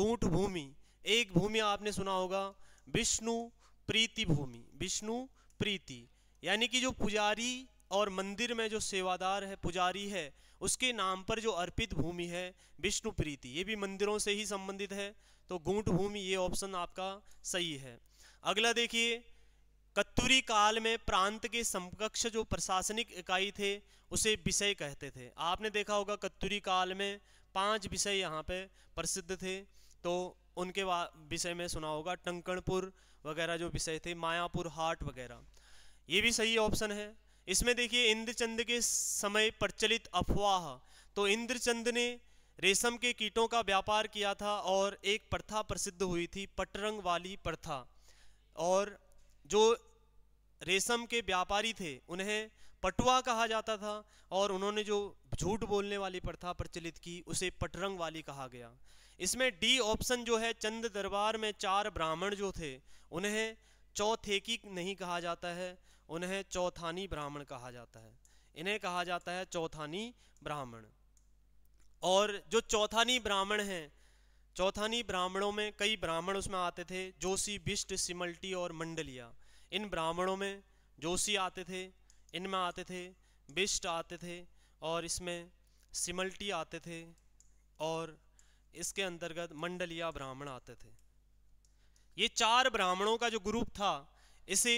गूंट भूमि एक भूमि आपने सुना होगा विष्णु प्रीति भूमि विष्णु प्रीति यानी कि जो पुजारी और मंदिर में जो सेवादार है पुजारी है उसके नाम पर जो अर्पित भूमि है विष्णु प्रीति ये भी मंदिरों से ही संबंधित है तो गूंट भूमि ये ऑप्शन आपका सही है अगला देखिए कत्तूरी काल में प्रांत के समकक्ष जो प्रशासनिक इकाई थे उसे विषय कहते थे आपने देखा होगा कत्तूरी काल में पांच विषय यहाँ पे प्रसिद्ध थे तो उनके विषय में सुना होगा टंकणपुर वगैरह जो विषय थे मायापुर हाट वगैरह ये भी सही ऑप्शन है इसमें देखिए इंद्रचंद के समय प्रचलित अफवाह तो इंद्रचंद ने रेशम के कीटों का व्यापार किया था और एक प्रथा प्रसिद्ध हुई थी पटरंग वाली प्रथा और जो रेशम के व्यापारी थे उन्हें पटुआ कहा जाता था और उन्होंने जो झूठ बोलने वाली प्रथा प्रचलित की उसे पटरंग वाली कहा गया इसमें डी ऑप्शन जो है चंद दरबार में चार ब्राह्मण जो थे उन्हें चौथेकी नहीं कहा जाता है उन्हें चौथानी ब्राह्मण कहा जाता है इन्हें कहा जाता है चौथानी ब्राह्मण और जो चौथानी ब्राह्मण हैं चौथानी ब्राह्मणों में कई ब्राह्मण उसमें आते थे जोशी बिष्ट सिमल्टी और मंडलिया इन ब्राह्मणों में जोशी आते थे इनमें आते थे बिष्ट आते थे और इसमें सिमल्टी आते थे और इसके अंतर्गत मंडलिया ब्राह्मण आते थे ये चार ब्राह्मणों का जो ग्रुप था इसे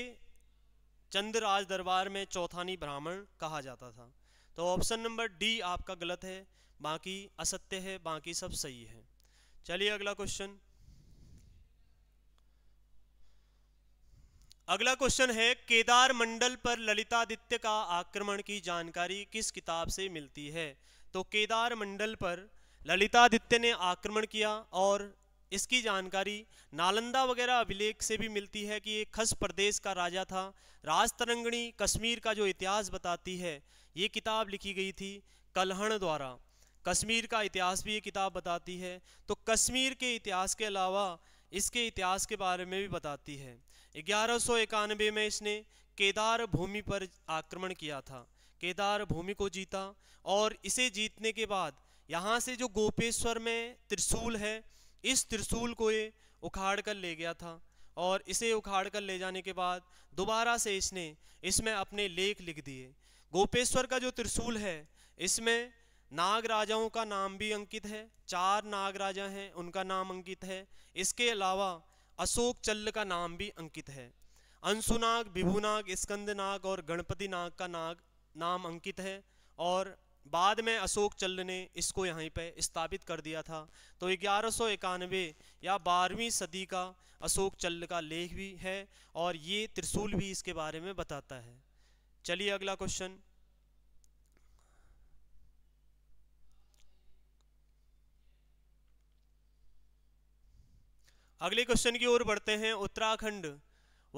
चंद्रराज दरबार में चौथानी ब्राह्मण कहा जाता था तो ऑप्शन नंबर डी आपका गलत है बाकी असत्य है बाकी सब सही है चलिए अगला क्वेश्चन अगला क्वेश्चन है केदार मंडल पर ललितादित्य का आक्रमण की जानकारी किस किताब से मिलती है तो केदार मंडल पर ललितादित्य ने आक्रमण किया और इसकी जानकारी नालंदा वगैरह अभिलेख से भी मिलती है कि ये खस प्रदेश का राजा था राजतरंगणी कश्मीर का जो इतिहास बताती है ये किताब लिखी गई थी कलहण द्वारा कश्मीर का इतिहास भी ये किताब बताती है तो कश्मीर के इतिहास के अलावा इसके इतिहास के बारे में भी बताती है ग्यारह में इसने केदार भूमि पर आक्रमण किया था केदार भूमि को जीता और इसे जीतने के बाद यहाँ से जो गोपेश्वर में त्रिशूल है इस त्रिशूल को ये उखाड़ कर ले गया था और इसे उखाड़ कर ले जाने के बाद दोबारा से इसने इसमें अपने लेख लिख दिए गोपेश्वर का जो त्रिशूल है इसमें नाग राजाओं का नाम भी अंकित है चार नाग राजा हैं उनका नाम अंकित है इसके अलावा अशोक चल्ल का नाम भी अंकित है अंशुनाग विभुनाग स्कंद नाग और गणपति नाग का नाग नाम अंकित है और बाद में अशोक चल्ल ने इसको यहीं पे स्थापित कर दिया था तो ग्यारह या बारहवीं सदी का अशोक चल्ल का लेख भी है और ये त्रिशूल भी इसके बारे में बताता है चलिए अगला क्वेश्चन अगले क्वेश्चन की ओर बढ़ते हैं उत्तराखंड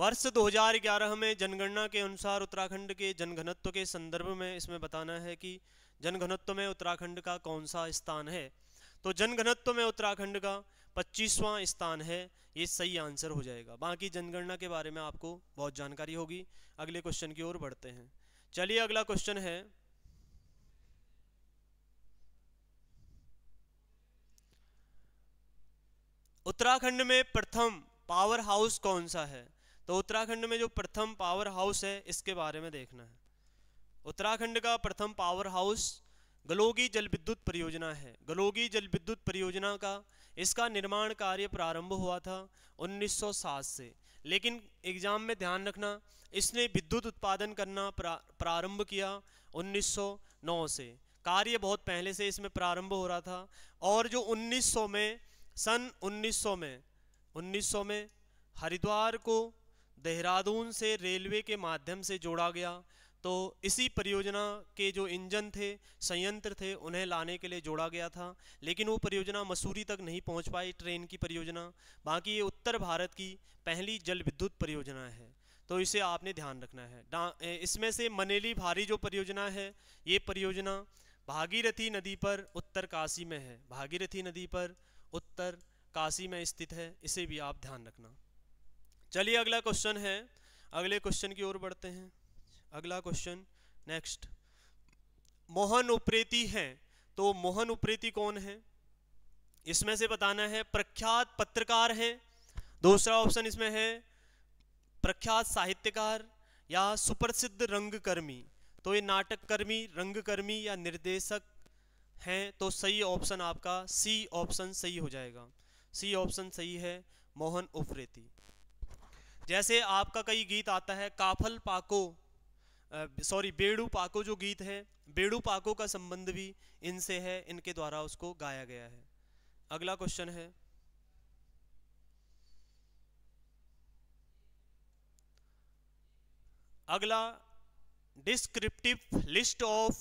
वर्ष 2011 में जनगणना के अनुसार उत्तराखंड के जनघनत्व के संदर्भ में इसमें बताना है कि जनघनत्व में उत्तराखंड का कौन सा स्थान है तो जनघनत्व में उत्तराखंड का पच्चीसवा स्थान है ये सही आंसर हो जाएगा बाकी जनगणना के बारे में आपको बहुत जानकारी होगी अगले क्वेश्चन की ओर बढ़ते हैं चलिए अगला क्वेश्चन है उत्तराखंड में प्रथम पावर हाउस कौन सा है तो उत्तराखंड में जो प्रथम पावर हाउस है इसके बारे में देखना है उत्तराखंड का प्रथम पावर हाउस गलोगी जल विद्युत परियोजना है गलोगी जल विद्युत परियोजना का इसका निर्माण कार्य प्रारंभ हुआ था 1907 से लेकिन एग्जाम में ध्यान रखना इसने विद्युत उत्पादन करना प्रा, प्रारंभ किया 1909 से कार्य बहुत पहले से इसमें प्रारंभ हो रहा था और जो 1900 में सन 1900 में 1900 में हरिद्वार को देहरादून से रेलवे के माध्यम से जोड़ा गया तो इसी परियोजना के जो इंजन थे संयंत्र थे उन्हें लाने के लिए जोड़ा गया था लेकिन वो परियोजना मसूरी तक नहीं पहुंच पाई ट्रेन की परियोजना बाकी ये उत्तर भारत की पहली जल विद्युत परियोजना है तो इसे आपने ध्यान रखना है इसमें से मनेली भारी जो परियोजना है ये परियोजना भागीरथी नदी पर उत्तर काशी में है भागीरथी नदी पर उत्तर काशी में स्थित है इसे भी आप ध्यान रखना चलिए अगला क्वेश्चन है अगले क्वेश्चन की ओर बढ़ते हैं अगला क्वेश्चन नेक्स्ट मोहन उप्रेती हैं तो मोहन उप्रेती कौन है इसमें से बताना है प्रख्यात पत्रकार हैं दूसरा ऑप्शन इसमें है प्रख्यात साहित्यकार या सुप्रसिद्ध रंगकर्मी तो ये नाटककर्मी रंगकर्मी या निर्देशक हैं तो सही ऑप्शन आपका सी ऑप्शन सही हो जाएगा सी ऑप्शन सही है मोहन उफरेती जैसे आपका कई गीत आता है काफल पाको सॉरी बेड़ू पाको जो गीत है बेड़ू पाको का संबंध भी इनसे है इनके द्वारा उसको गाया गया है अगला क्वेश्चन है अगला descriptive list of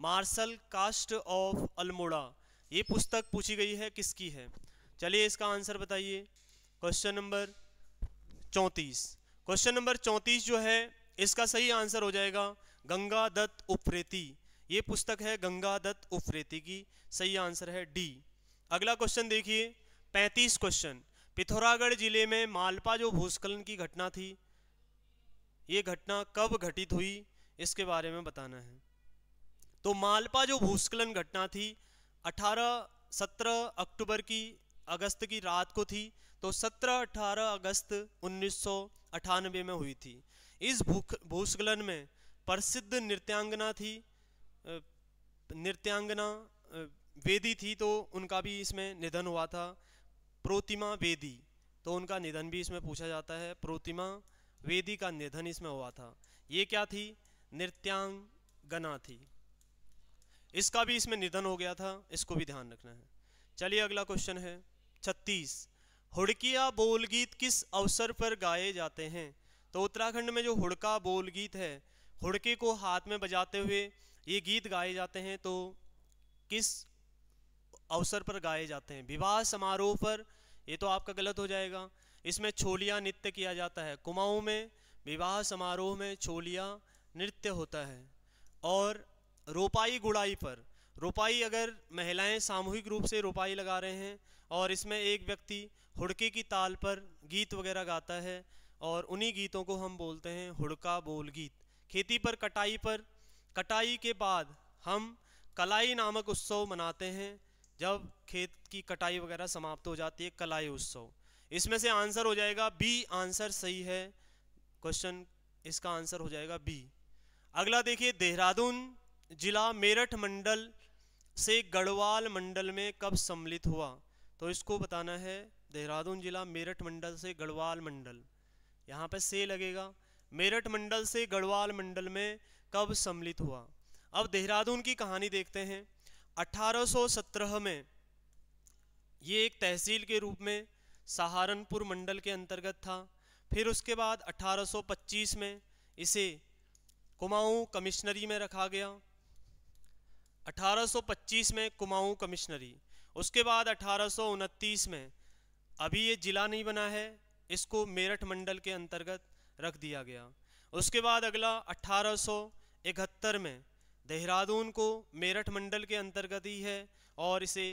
martial caste of Almora ये पुस्तक पूछी गई है किसकी है चलिए इसका आंसर बताइए क्वेश्चन नंबर चौंतीस क्वेश्चन नंबर चौंतीस जो है इसका सही आंसर हो जाएगा गंगा दत्त उप्रेती ये पुस्तक है गंगा दत्त उप्रेती की सही आंसर है डी अगला क्वेश्चन देखिए पैंतीस क्वेश्चन पिथौरागढ़ जिले में मालपा जो भूस्खलन की घटना थी ये घटना कब घटित हुई इसके बारे में बताना है तो मालपा जो भूस्खलन घटना थी 18-17 अक्टूबर की अगस्त की रात को थी तो 17-18 अगस्त उन्नीस में हुई थी इस भूस्खलन में प्रसिद्ध नृत्यांगना थी नृत्यांगना वेदी थी तो उनका भी इसमें निधन हुआ था प्रोतिमा वेदी तो उनका निधन भी इसमें पूछा जाता है प्रोतिमा वेदी का निधन इसमें हुआ था ये क्या थी नृत्यांगना थी इसका भी इसमें निधन हो गया था इसको भी ध्यान रखना है चलिए अगला क्वेश्चन है छत्तीस हुड़किया बोल गीत किस अवसर पर गाए जाते हैं तो उत्तराखंड में जो हुड़का बोल गीत है हुड़के को हाथ में बजाते हुए ये गीत गाए जाते हैं तो किस अवसर पर गाए जाते हैं विवाह समारोह पर ये तो आपका गलत हो जाएगा इसमें छोलिया नृत्य किया जाता है कुमाऊं में विवाह समारोह में छोलिया नृत्य होता है और रोपाई गुड़ाई पर रोपाई अगर महिलाएं सामूहिक रूप से रोपाई लगा रहे हैं और इसमें एक व्यक्ति हुड़के की ताल पर गीत वगैरह गाता है और उन्हीं गीतों को हम बोलते हैं हुड़का बोल गीत खेती पर कटाई पर कटाई के बाद हम कलाई नामक उत्सव मनाते हैं जब खेत की कटाई वगैरह समाप्त हो जाती है कलाई उत्सव इसमें से आंसर हो जाएगा बी आंसर सही है क्वेश्चन इसका आंसर हो जाएगा बी अगला देखिए देहरादून जिला मेरठ मंडल से गढ़वाल मंडल में कब सम्मिलित हुआ तो इसको बताना है देहरादून जिला मेरठ मंडल से गढ़वाल मंडल यहाँ पर से लगेगा मेरठ मंडल से गढ़वाल मंडल में कब सम्मिलित हुआ अब देहरादून की कहानी देखते हैं 1817 में ये एक तहसील के रूप में सहारनपुर मंडल के अंतर्गत था फिर उसके बाद 1825 में इसे कुमाऊं कमिश्नरी में रखा गया 1825 में कुमाऊं कमिश्नरी उसके बाद अठारह में अभी ये जिला नहीं बना है इसको मेरठ मंडल के अंतर्गत रख दिया गया उसके बाद अगला 1871 में देहरादून को मेरठ मंडल के अंतर्गत ही है और इसे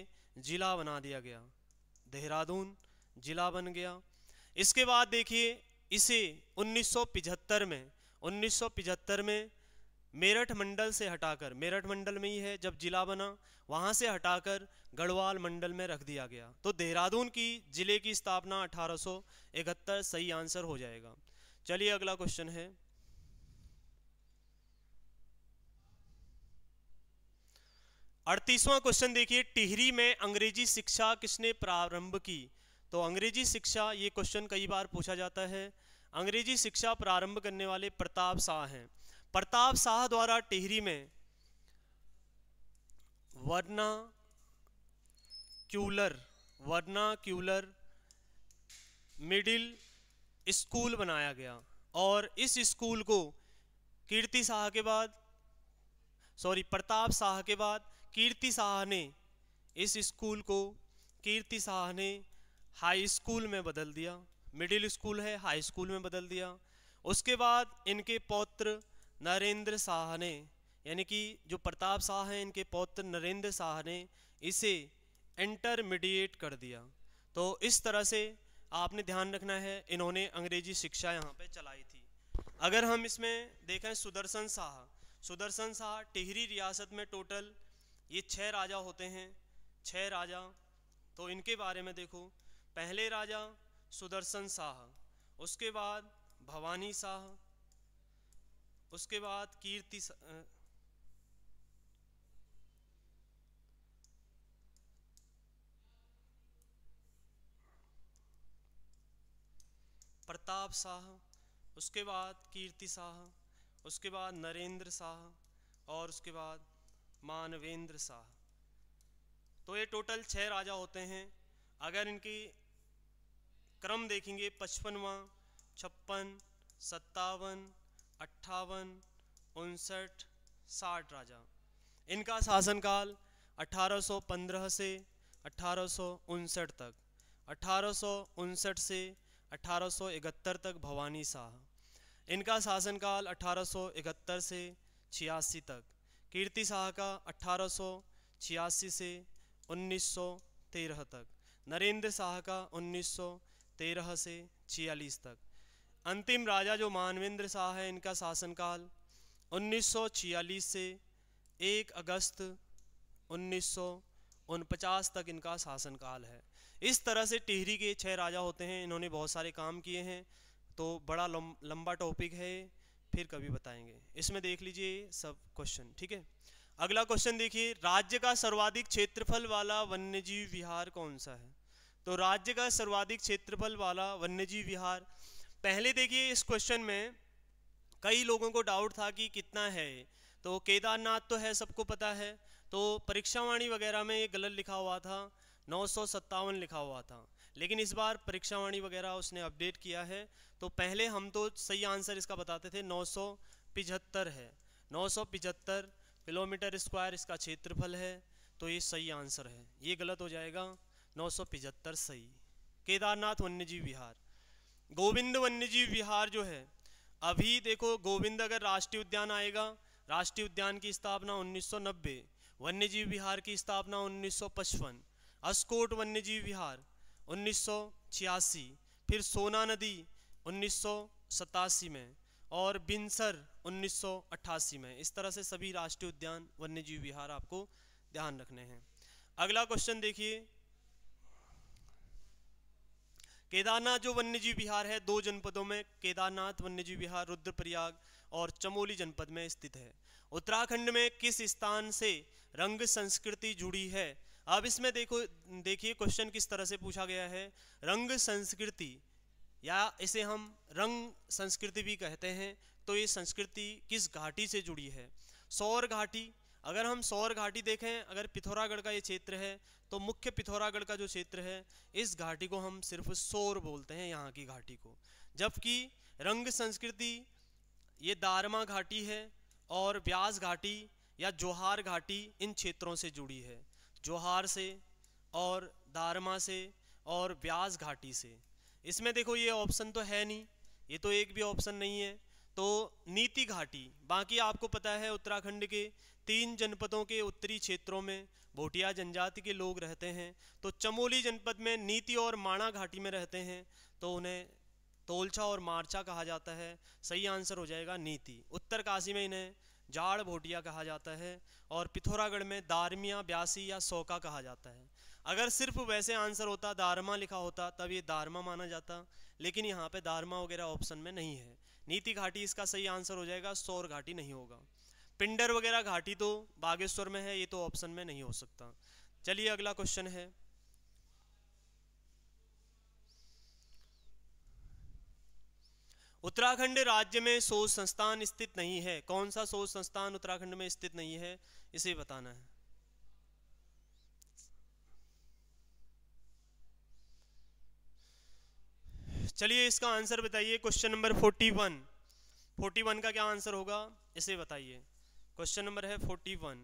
जिला बना दिया गया देहरादून जिला बन गया इसके बाद देखिए इसे 1975 में 1975 में मेरठ मंडल से हटाकर मेरठ मंडल में ही है जब जिला बना वहाँ से हटाकर गढ़वाल मंडल में रख दिया गया तो देहरादून की जिले की स्थापना 1871 सही आंसर हो जाएगा चलिए अगला क्वेश्चन है अड़तीसवां क्वेश्चन देखिए टिहरी में अंग्रेजी शिक्षा किसने प्रारंभ की तो अंग्रेजी शिक्षा ये क्वेश्चन कई बार पूछा जाता है अंग्रेजी शिक्षा प्रारंभ करने वाले प्रताप शाह हैं प्रताप शाह द्वारा टिहरी में वर्ना क्यूलर वर्ना क्यूलर मिडिल स्कूल बनाया गया और इस स्कूल को कीर्ति शाह के बाद सॉरी प्रताप शाह के बाद कीर्ति शाह ने इस स्कूल को कीर्ति शाह ने हाई स्कूल में बदल दिया मिडिल स्कूल है हाई स्कूल में बदल दिया उसके बाद इनके पौत्र नरेंद्र शाह ने यानी कि जो प्रताप शाह हैं इनके पौत्र नरेंद्र शाह ने इसे इंटरमीडिएट कर दिया तो इस तरह से आपने ध्यान रखना है इन्होंने अंग्रेजी शिक्षा यहाँ पर चलाई थी अगर हम इसमें देखें सुदर्शन शाह सुदर्शन शाह टिहरी रियासत में टोटल ये छः राजा होते हैं छः राजा तो इनके बारे में देखो पहले राजा सुदर्शन शाह उसके बाद भवानी शाह उसके बाद कीर्ति प्रताप शाह उसके बाद कीर्ति शाह उसके बाद नरेंद्र शाह और उसके बाद मानवेंद्र शाह तो ये टोटल छः राजा होते हैं अगर इनकी क्रम देखेंगे पचपनवा छप्पन सत्तावन अट्ठावन उनसठ साठ राजा इनका शासनकाल 1815 से अठारह तक अठारह से अठारह तक भवानी शाह इनका शासनकाल 1871 से छियासी तक कीर्ति शाह का अठारह से 1913 तक नरेंद्र शाह का 1913 से छियालीस तक अंतिम राजा जो मानवेंद्र शाह है इनका शासनकाल 1946 से 1 अगस्त उन्नीस तक इनका शासनकाल है इस तरह से टिहरी के छह राजा होते हैं इन्होंने बहुत सारे काम किए हैं तो बड़ा लंबा टॉपिक है फिर कभी बताएंगे इसमें देख लीजिए सब क्वेश्चन ठीक है अगला क्वेश्चन देखिए राज्य का सर्वाधिक क्षेत्रफल वाला वन्यजीव विहार कौन सा है तो राज्य का सर्वाधिक क्षेत्रफल वाला वन्यजीव विहार पहले देखिए इस क्वेश्चन में कई लोगों को डाउट था कि कितना है तो केदारनाथ तो है सबको पता है तो परीक्षावाणी वगैरह में ये गलत लिखा हुआ था नौ लिखा हुआ था लेकिन इस बार परीक्षावाणी वगैरह उसने अपडेट किया है तो पहले हम तो सही आंसर इसका बताते थे नौ है नौ किलोमीटर स्क्वायर इसका क्षेत्रफल है तो ये सही आंसर है ये गलत हो जाएगा नौ सही केदारनाथ वन्यजीव विहार गोविंद वन्यजीव विहार जो है अभी देखो गोविंद अगर राष्ट्रीय उद्यान आएगा राष्ट्रीय उद्यान की स्थापना 1990 वन्यजीव विहार की स्थापना 1955 अस्कोट वन्यजीव विहार उन्नीस फिर सोना नदी उन्नीस में और बिनसर 1988 में इस तरह से सभी राष्ट्रीय उद्यान वन्यजीव विहार आपको ध्यान रखने हैं अगला क्वेश्चन देखिए केदारनाथ जो वन्यजीव विहार है दो जनपदों में केदारनाथ वन्यजीव विहार रुद्रप्रयाग और चमोली जनपद में स्थित है उत्तराखंड में किस स्थान से रंग संस्कृति जुड़ी है अब इसमें देखो देखिए क्वेश्चन किस तरह से पूछा गया है रंग संस्कृति या इसे हम रंग संस्कृति भी कहते हैं तो ये संस्कृति किस घाटी से जुड़ी है सौर घाटी अगर हम सौर घाटी देखें अगर पिथौरागढ़ का ये क्षेत्र है तो मुख्य पिथौरागढ़ का जो क्षेत्र है इस घाटी को हम सिर्फ सोर बोलते हैं यहाँ की घाटी को जबकि रंग संस्कृति ये दारमा घाटी है और ब्यास घाटी या जोहार घाटी इन क्षेत्रों से जुड़ी है जोहार से और दारमा से और ब्यास घाटी से इसमें देखो ये ऑप्शन तो है नहीं ये तो एक भी ऑप्शन नहीं है तो नीति घाटी बाकी आपको पता है उत्तराखंड के तीन जनपदों के उत्तरी क्षेत्रों में भोटिया जनजाति के लोग रहते हैं तो चमोली जनपद में नीति और माणा घाटी में रहते हैं तो उन्हें तोलछा और मार्चा कहा जाता है सही आंसर हो जाएगा नीति उत्तरकाशी में इन्हें जाड़ भोटिया कहा जाता है और पिथौरागढ़ में दारमिया ब्यासी या सोका कहा जाता है अगर सिर्फ वैसे आंसर होता दारमा लिखा होता तब ये दारमा माना जाता लेकिन यहाँ पे दारमा वगैरह ऑप्शन में नहीं है नीति घाटी इसका सही आंसर हो जाएगा सौर घाटी नहीं होगा पिंडर वगैरह घाटी तो बागेश्वर में है ये तो ऑप्शन में नहीं हो सकता चलिए अगला क्वेश्चन है उत्तराखंड राज्य में शोध संस्थान स्थित नहीं है कौन सा शोध संस्थान उत्तराखंड में स्थित नहीं है इसे बताना है चलिए इसका आंसर बताइए question number forty one forty one का क्या आंसर होगा इसे बताइए क्वेश्चन नंबर है फोर्टी वन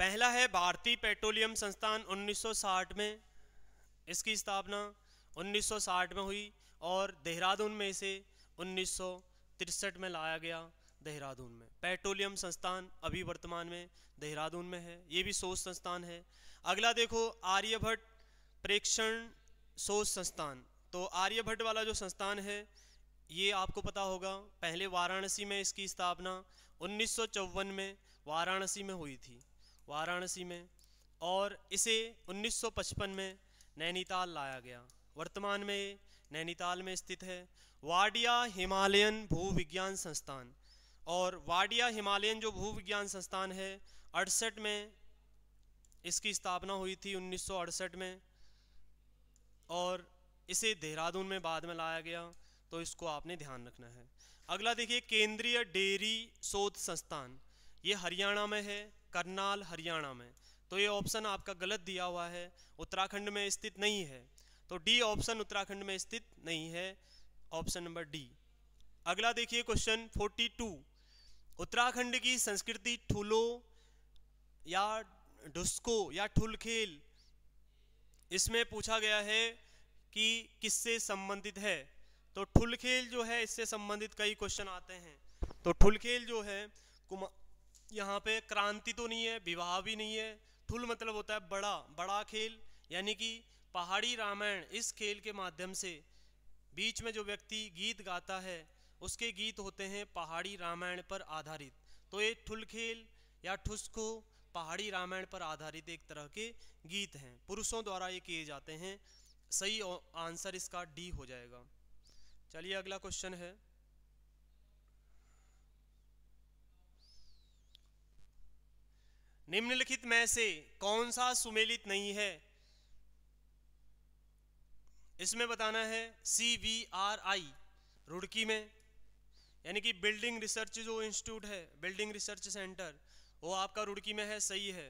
पहला है भारतीय पेट्रोलियम संस्थान 1960 में इसकी स्थापना 1960 में हुई और देहरादून में इसे उन्नीस में लाया गया देहरादून में पेट्रोलियम संस्थान अभी वर्तमान में देहरादून में है ये भी सोच संस्थान है अगला देखो आर्यभट्ट प्रेक्षण सोच संस्थान तो आर्यभट्ट वाला जो संस्थान है ये आपको पता होगा पहले वाराणसी में इसकी स्थापना उन्नीस में वाराणसी में हुई थी वाराणसी में और इसे 1955 में नैनीताल लाया गया वर्तमान में नैनीताल में स्थित है वाडिया हिमालयन भूविज्ञान संस्थान और वाडिया हिमालयन जो भूविज्ञान संस्थान है अड़सठ में इसकी स्थापना हुई थी उन्नीस में और इसे देहरादून में बाद में लाया गया तो इसको आपने ध्यान रखना है अगला देखिए केंद्रीय डेयरी शोध संस्थान ये हरियाणा में है करनाल हरियाणा में तो ये ऑप्शन आपका गलत दिया हुआ है उत्तराखंड में स्थित नहीं है तो डी ऑप्शन उत्तराखंड में स्थित नहीं है ऑप्शन नंबर डी अगला देखिए क्वेश्चन 42 उत्तराखंड की संस्कृति ठुलो या डुस्को या ठुलखेल इसमें पूछा गया है कि किससे संबंधित है तो ठुलखेल जो है इससे संबंधित कई क्वेश्चन आते हैं तो ठुलखेल जो है यहाँ पे क्रांति तो नहीं है विवाह भी नहीं है ठुल मतलब होता है बड़ा बड़ा खेल यानी कि पहाड़ी रामायण इस खेल के माध्यम से बीच में जो व्यक्ति गीत गाता है उसके गीत होते हैं पहाड़ी रामायण पर आधारित तो ये ठुल खेल या ठुसको पहाड़ी रामायण पर आधारित एक तरह के गीत हैं पुरुषों द्वारा ये किए जाते हैं सही आंसर इसका डी हो जाएगा चलिए अगला क्वेश्चन है निम्नलिखित में से कौन सा सुमेलित नहीं है इसमें बताना है C V R I Roorkee में यानी कि बिल्डिंग रिसर्च जो इंस्टीट्यूट है बिल्डिंग रिसर्च सेंटर वो आपका रुड़की में है सही है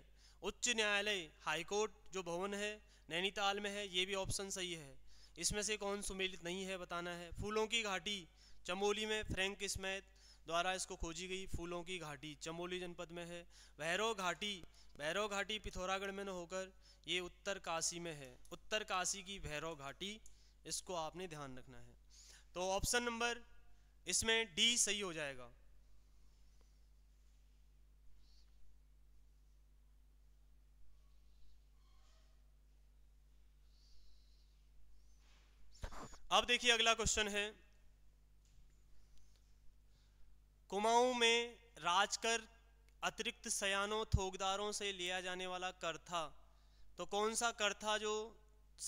उच्च न्यायालय हाईकोर्ट जो भवन है नैनीताल में है ये भी ऑप्शन सही है इसमें से कौन सुमेलित नहीं है बताना है फूलों की घाटी चमोली में फ्रेंक स्मैथ द्वारा इसको खोजी गई फूलों की घाटी चमोली जनपद में है भैरव घाटी भैरव घाटी पिथौरागढ़ में न होकर ये उत्तर काशी में है उत्तर काशी की भैरव घाटी इसको आपने ध्यान रखना है तो ऑप्शन नंबर इसमें डी सही हो जाएगा अब देखिए अगला क्वेश्चन है कुमाऊं में राजकर अतिरिक्त सयानों थोकदारों से लिया जाने वाला कर था तो कौन सा कर था जो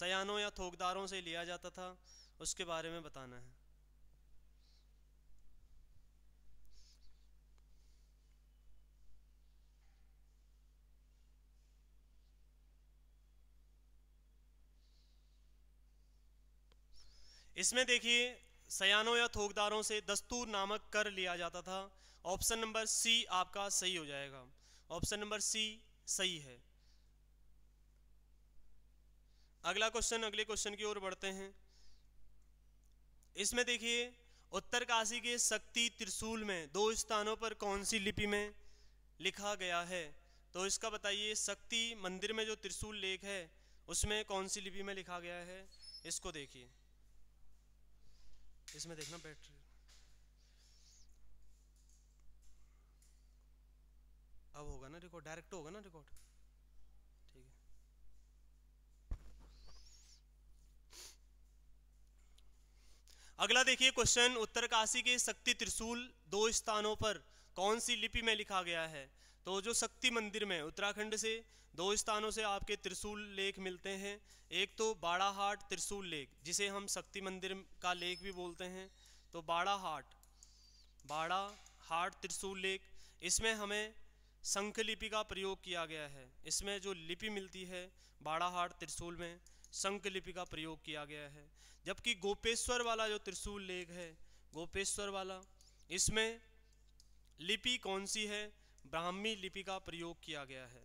सयानों या थोकदारों से लिया जाता था उसके बारे में बताना है इसमें देखिए सयानों या थोकदारों से दस्तूर नामक कर लिया जाता था ऑप्शन नंबर सी आपका सही हो जाएगा ऑप्शन नंबर सी सही है अगला क्वेश्चन अगले क्वेश्चन की ओर बढ़ते हैं इसमें देखिए उत्तरकाशी के शक्ति त्रिशूल में दो स्थानों पर कौन सी लिपि में लिखा गया है तो इसका बताइए शक्ति मंदिर में जो त्रिशूल लेख है उसमें कौन सी लिपि में लिखा गया है इसको देखिए इसमें देखना बैटरी अब होगा ना रिकॉर्ड डायरेक्ट होगा ना रिकॉर्ड ठीक है अगला देखिए क्वेश्चन उत्तरकाशी के शक्ति त्रिशूल दो स्थानों पर कौन सी लिपि में लिखा गया है तो जो शक्ति मंदिर में उत्तराखंड से दो स्थानों से आपके त्रिशूल लेख मिलते हैं एक तो बाड़ाहाट त्रिशूल लेख जिसे हम शक्ति मंदिर का लेख भी बोलते हैं तो बाड़ाहाट बाड़ा हाट त्रिशूल लेख इसमें हमें शंख लिपि का प्रयोग किया गया है इसमें जो लिपि मिलती है बाड़ाहाट त्रिशूल में शंख लिपि का प्रयोग किया गया है जबकि गोपेश्वर वाला जो त्रिशूल लेख है गोपेश्वर वाला इसमें लिपि कौन सी है ब्राह्मी लिपि का प्रयोग किया गया है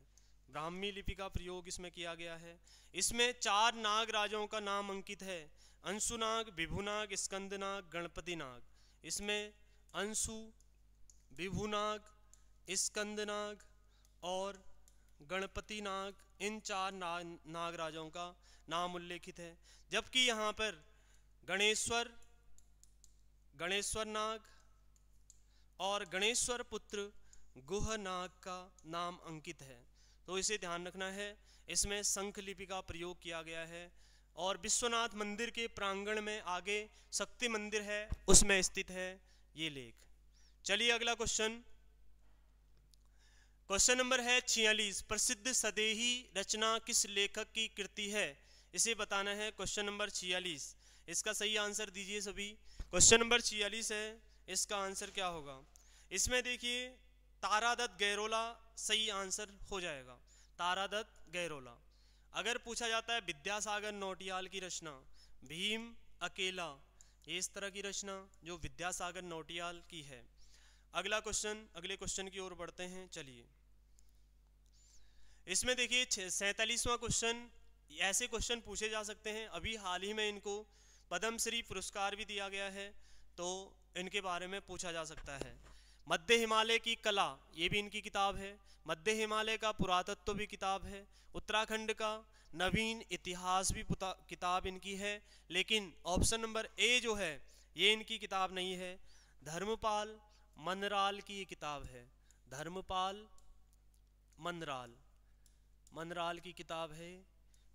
ब्राह्मी लिपि का प्रयोग इसमें किया गया है इसमें चार नाग राजाओं का नाम अंकित है अंशुनाग विभुनाग स्कंदनाग गणपति नाग इसमें अंशु विभुनाग स्कंदनाग और गणपति नाग इन चार ना, नाग राजाओं का नाम उल्लेखित है जबकि यहाँ पर गणेश्वर गणेश्वर नाग और गणेश्वर पुत्र गुह नाग का नाम अंकित है तो इसे ध्यान रखना है इसमें संख लिपि का प्रयोग किया गया है और विश्वनाथ मंदिर के प्रांगण में आगे शक्ति मंदिर है उसमें स्थित है ये लेख चलिए अगला क्वेश्चन क्वेश्चन नंबर है छियालीस प्रसिद्ध सदेही रचना किस लेखक की कृति है इसे बताना है क्वेश्चन नंबर छियालीस इसका सही आंसर दीजिए सभी क्वेश्चन नंबर छियालीस है इसका आंसर क्या होगा इसमें देखिए तारादत्त गैरोला सही आंसर हो जाएगा तारादत्त गैरोला अगर पूछा जाता है विद्यासागर नोटियाल की रचना भीम अकेला इस तरह की रचना जो विद्यासागर नोटियाल की है अगला क्वेश्चन अगले क्वेश्चन की ओर बढ़ते हैं चलिए इसमें देखिए सैतालीसवां क्वेश्चन ऐसे क्वेश्चन पूछे जा सकते हैं अभी हाल ही में इनको पद्मश्री पुरस्कार भी दिया गया है तो इनके बारे में पूछा जा सकता है मध्य हिमालय की कला ये भी इनकी किताब है मध्य हिमालय का पुरातत्व भी किताब है उत्तराखंड का नवीन इतिहास भी किताब इनकी है लेकिन ऑप्शन नंबर ए जो है ये इनकी किताब नहीं है धर्मपाल मनराल की ये किताब है धर्मपाल मनराल मनराल की किताब है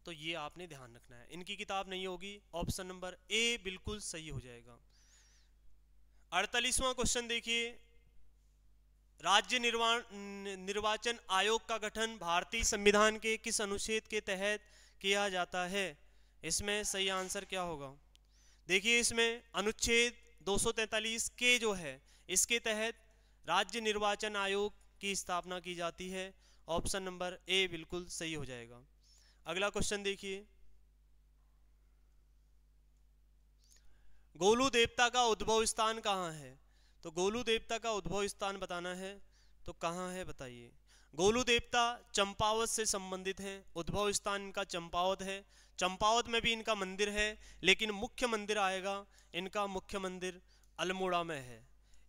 तो ये आपने ध्यान रखना है इनकी किताब नहीं होगी ऑप्शन नंबर ए बिल्कुल सही हो जाएगा अड़तालीसवां क्वेश्चन देखिए राज्य निर्वाचन आयोग का गठन भारतीय संविधान के किस अनुच्छेद के तहत किया जाता है इसमें सही आंसर क्या होगा देखिए इसमें अनुच्छेद 243 के जो है इसके तहत राज्य निर्वाचन आयोग की स्थापना की जाती है ऑप्शन नंबर ए बिल्कुल सही हो जाएगा अगला क्वेश्चन देखिए गोलू देवता का उद्भव स्थान कहाँ है तो गोलू देवता का उद्भव स्थान बताना है तो कहाँ है बताइए गोलू देवता चंपावत से संबंधित हैं उद्भव स्थान इनका चंपावत है चंपावत में भी इनका मंदिर है लेकिन मुख्य मंदिर आएगा इनका मुख्य मंदिर अल्मोड़ा में है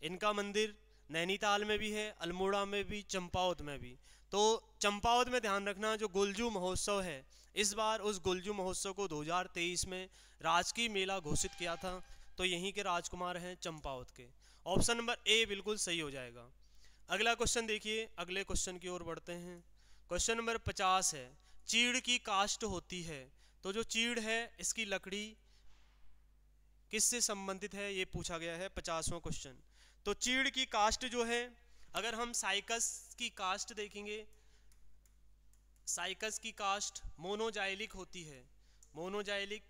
इनका मंदिर नैनीताल में भी है अल्मोड़ा में भी चंपावत में भी तो चंपावत में ध्यान रखना जो गुलजू महोत्सव है इस बार उस गुलजू महोत्सव को 2023 में राजकीय मेला घोषित किया था तो यहीं के राजकुमार हैं चंपावत के ऑप्शन नंबर ए बिल्कुल सही हो जाएगा अगला क्वेश्चन देखिए अगले क्वेश्चन की ओर बढ़ते हैं क्वेश्चन नंबर पचास है चीड़ की कास्ट होती है तो जो चीड़ है इसकी लकड़ी किससे संबंधित है ये पूछा गया है पचासवा क्वेश्चन तो चीड़ की कास्ट जो है अगर हम साइकस की कास्ट देखेंगे साइकस की कास्ट मोनोजाइलिक होती है मोनोजाइलिक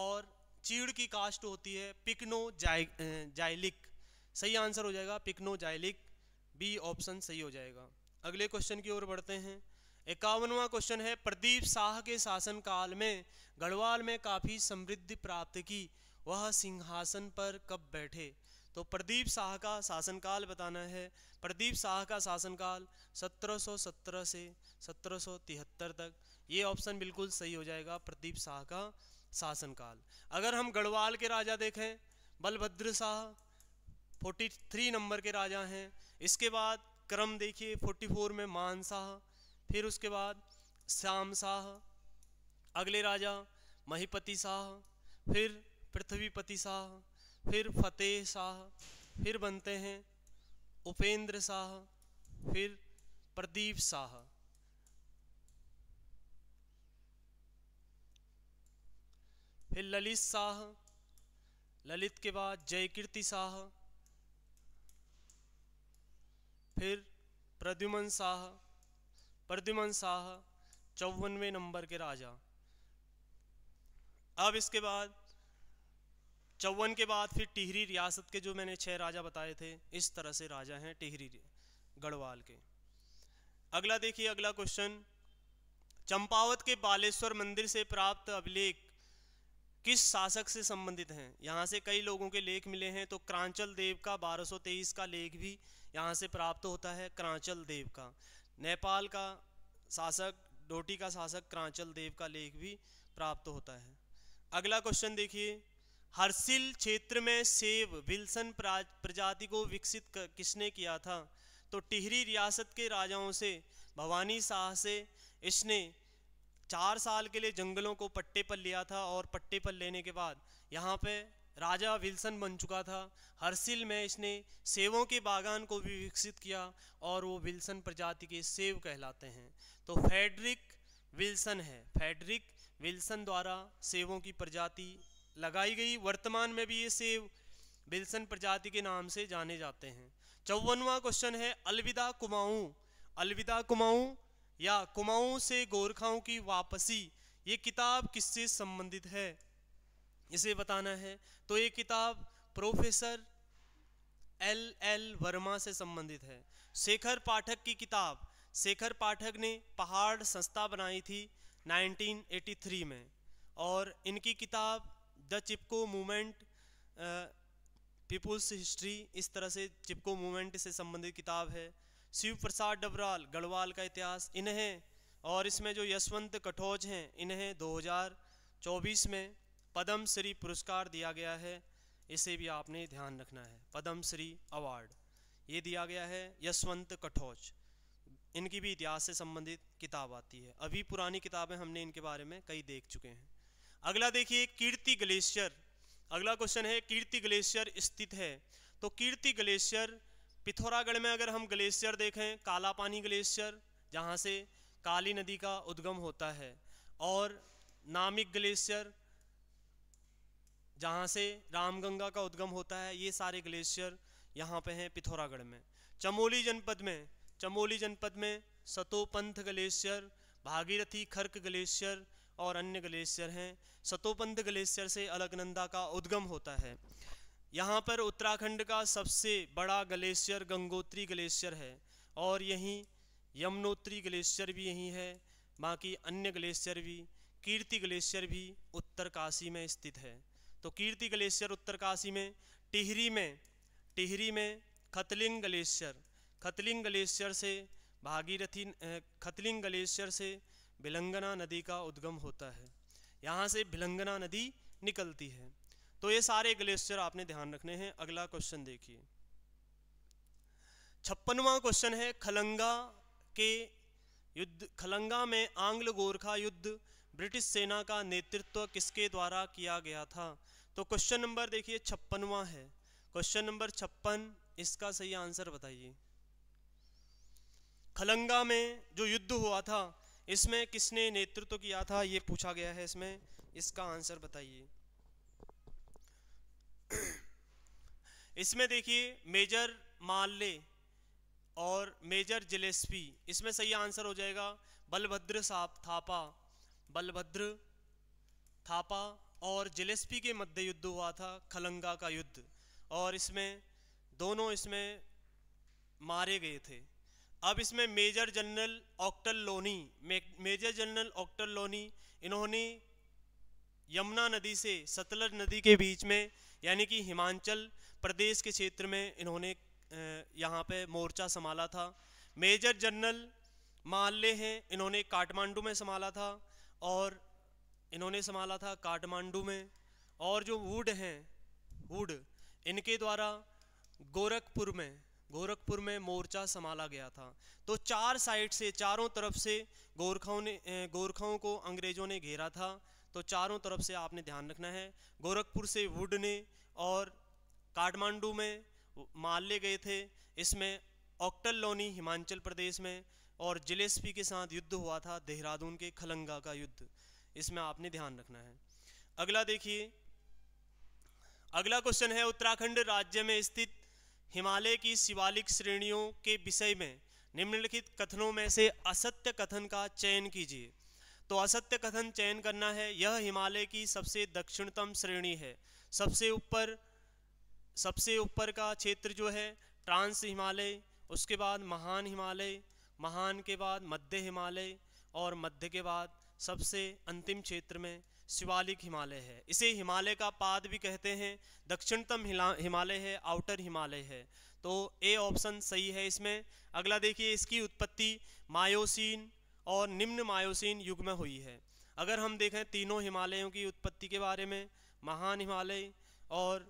और चीड़ की कास्ट होती है पिकनो जाइलिक सही आंसर हो जाएगा जाइलिक बी ऑप्शन सही हो जाएगा अगले क्वेश्चन की ओर बढ़ते हैं इक्यावनवा क्वेश्चन है प्रदीप शाह के शासन काल में गढ़वाल में काफ़ी समृद्धि प्राप्त की वह सिंहासन पर कब बैठे तो प्रदीप शाह का शासनकाल बताना है प्रदीप शाह का शासनकाल 1717 से 1773 तक ये ऑप्शन बिल्कुल सही हो जाएगा प्रदीप शाह का शासनकाल अगर हम गढ़वाल के राजा देखें बलभद्र शाह 43 नंबर के राजा हैं इसके बाद क्रम देखिए 44 में मान शाह फिर उसके बाद श्याम शाह अगले राजा महीपति शाह फिर पृथ्वीपति शाह फिर फतेह शाह फिर बनते हैं उपेंद्र शाह फिर प्रदीप शाह फिर ललित शाह ललित के बाद जयकीर्ति शाह फिर प्रद्युमन शाह प्रद्युमन शाह चौवनवे नंबर के राजा अब इसके बाद चौवन के बाद फिर टिहरी रियासत के जो मैंने छह राजा बताए थे इस तरह से राजा हैं टिहरी गढ़वाल के अगला देखिए अगला क्वेश्चन चंपावत के बालेश्वर मंदिर से प्राप्त अभिलेख किस शासक से संबंधित हैं यहाँ से कई लोगों के लेख मिले हैं तो क्रांचल देव का 1223 का लेख भी यहाँ से प्राप्त होता है क्रांचल देव का नेपाल का शासक डोटी का शासक क्रांचल देव का लेख भी प्राप्त होता है अगला क्वेश्चन देखिए हरसिल क्षेत्र में सेव विल्सन प्रजाति को विकसित किसने किया था तो टिहरी रियासत के राजाओं से भवानी शाह से इसने चार साल के लिए जंगलों को पट्टे पर लिया था और पट्टे पर लेने के बाद यहाँ पे राजा विल्सन बन चुका था हर्सिल में इसने सेवों के बागान को भी विकसित किया और वो विल्सन प्रजाति के सेव कहलाते हैं तो फेडरिक विल्सन है फेडरिक विल्सन द्वारा सेवों की प्रजाति लगाई गई वर्तमान में भी ये सेव विल्सन प्रजाति के नाम से जाने जाते हैं चौवनवा क्वेश्चन है अलविदा कुमाऊँ अलविदा कुमाऊँ या कुमाऊँ से गोरखाओं की वापसी ये किताब किससे संबंधित है इसे बताना है तो ये किताब प्रोफेसर एल एल वर्मा से संबंधित है शेखर पाठक की किताब शेखर पाठक ने पहाड़ संस्था बनाई थी 1983 में और इनकी किताब the Chipko movement people's history इस तरह से चिपको मूवमेंट से संबंधित किताब है शिव प्रसाद डबराल गढ़वाल का इतिहास इन्हें और इसमें जो यशवंत कठोज हैं इन्हें 2024 में पदम श्री पुरस्कार दिया गया है इसे भी आपने ध्यान रखना है पदम श्री अवार्ड ये दिया गया है यशवंत कठोच इनकी भी इतिहास से संबंधित किताब आती है अभी पुरानी किताबें हमने इनके बारे में कई देख चुके हैं अगला देखिए कीर्ति ग्लेशियर अगला क्वेश्चन है कीर्ति ग्लेशियर स्थित है तो कीर्ति ग्लेशियर पिथौरागढ़ में अगर हम ग्लेशियर देखें काला पानी ग्लेशियर जहाँ से काली नदी का उद्गम होता है और नामिक ग्लेशियर जहाँ से रामगंगा का उद्गम होता है ये सारे ग्लेशियर यहाँ पे हैं पिथौरागढ़ में चमोली जनपद में चमोली जनपद में सतोपंथ ग्लेशियर भागीरथी खर्क ग्लेशियर और अन्य ग्लेशियर हैं सतोपंथ ग्लेशियर से अलगनंदा का उद्गम होता है यहाँ पर उत्तराखंड का सबसे बड़ा ग्लेशियर गंगोत्री ग्लेशियर है और यहीं यमुनोत्री ग्लेशियर भी यहीं है बाकी अन्य ग्लेशियर भी कीर्ति ग्लेशियर भी उत्तरकाशी में स्थित है तो कीर्ति ग्लेशियर उत्तरकाशी में टिहरी में टिहरी में खतलिंग ग्लेशियर खतलिंग ग्लेशियर से भागीरथी खतलिंग ग्लेशियर से भिलंगना नदी का उद्गम होता है यहाँ से भिलंगना नदी निकलती है तो ये सारे ग्लेशियर आपने ध्यान रखने हैं अगला क्वेश्चन देखिए छप्पनवा क्वेश्चन है खलंगा के युद्ध खलंगा में आंग्ल गोरखा युद्ध ब्रिटिश सेना का नेतृत्व किसके द्वारा किया गया था तो क्वेश्चन नंबर देखिए छप्पनवा है क्वेश्चन नंबर छप्पन इसका सही आंसर बताइए खलंगा में जो युद्ध हुआ था इसमें किसने नेतृत्व किया था ये पूछा गया है इसमें इसका आंसर बताइए (clears throat) इसमें देखिए मेजर माले और मेजर जिलेस्पी इसमें सही आंसर हो जाएगा बलभद्र साहब थापा बलभद्र थापा और जिलेस्पी के मध्य युद्ध हुआ था खलंगा का युद्ध और इसमें दोनों इसमें मारे गए थे अब इसमें मेजर जनरल ऑक्टल लोनी मे, मेजर जनरल ऑक्टल लोनी इन्होंने यमुना नदी से सतलज नदी के बीच में यानी कि हिमाचल प्रदेश के क्षेत्र में इन्होंने यहाँ पे मोर्चा संभाला था मेजर जनरल माल्ले हैं इन्होंने काठमांडू में संभाला था और इन्होंने संभाला था काठमांडू में और जो वुड हैं वुड इनके द्वारा गोरखपुर में गोरखपुर में मोर्चा संभाला गया था तो चार साइड से चारों तरफ से गोरखाओं ने गोरखाओं को अंग्रेजों ने घेरा था तो चारों तरफ से आपने ध्यान रखना है गोरखपुर से वुड ने और काठमांडू में माले गए थे इसमें ऑक्टल लोनी हिमाचल प्रदेश में और जिलेस्पी के साथ युद्ध हुआ था देहरादून के खलंगा का युद्ध इसमें आपने ध्यान रखना है अगला देखिए अगला क्वेश्चन है उत्तराखंड राज्य में स्थित हिमालय की शिवालिक श्रेणियों के विषय में निम्नलिखित कथनों में से असत्य कथन का चयन कीजिए तो असत्य कथन चयन करना है यह हिमालय की सबसे दक्षिणतम श्रेणी है सबसे ऊपर सबसे ऊपर का क्षेत्र जो है ट्रांस हिमालय उसके बाद महान हिमालय महान के बाद मध्य हिमालय और मध्य के बाद सबसे अंतिम क्षेत्र में शिवालिक हिमालय है इसे हिमालय का पाद भी कहते हैं दक्षिणतम हिमालय है आउटर हिमालय है तो ए ऑप्शन सही है इसमें अगला देखिए इसकी उत्पत्ति मायोसिन और निम्न मायोसिन युग में हुई है अगर हम देखें तीनों हिमालयों की उत्पत्ति के बारे में महान हिमालय और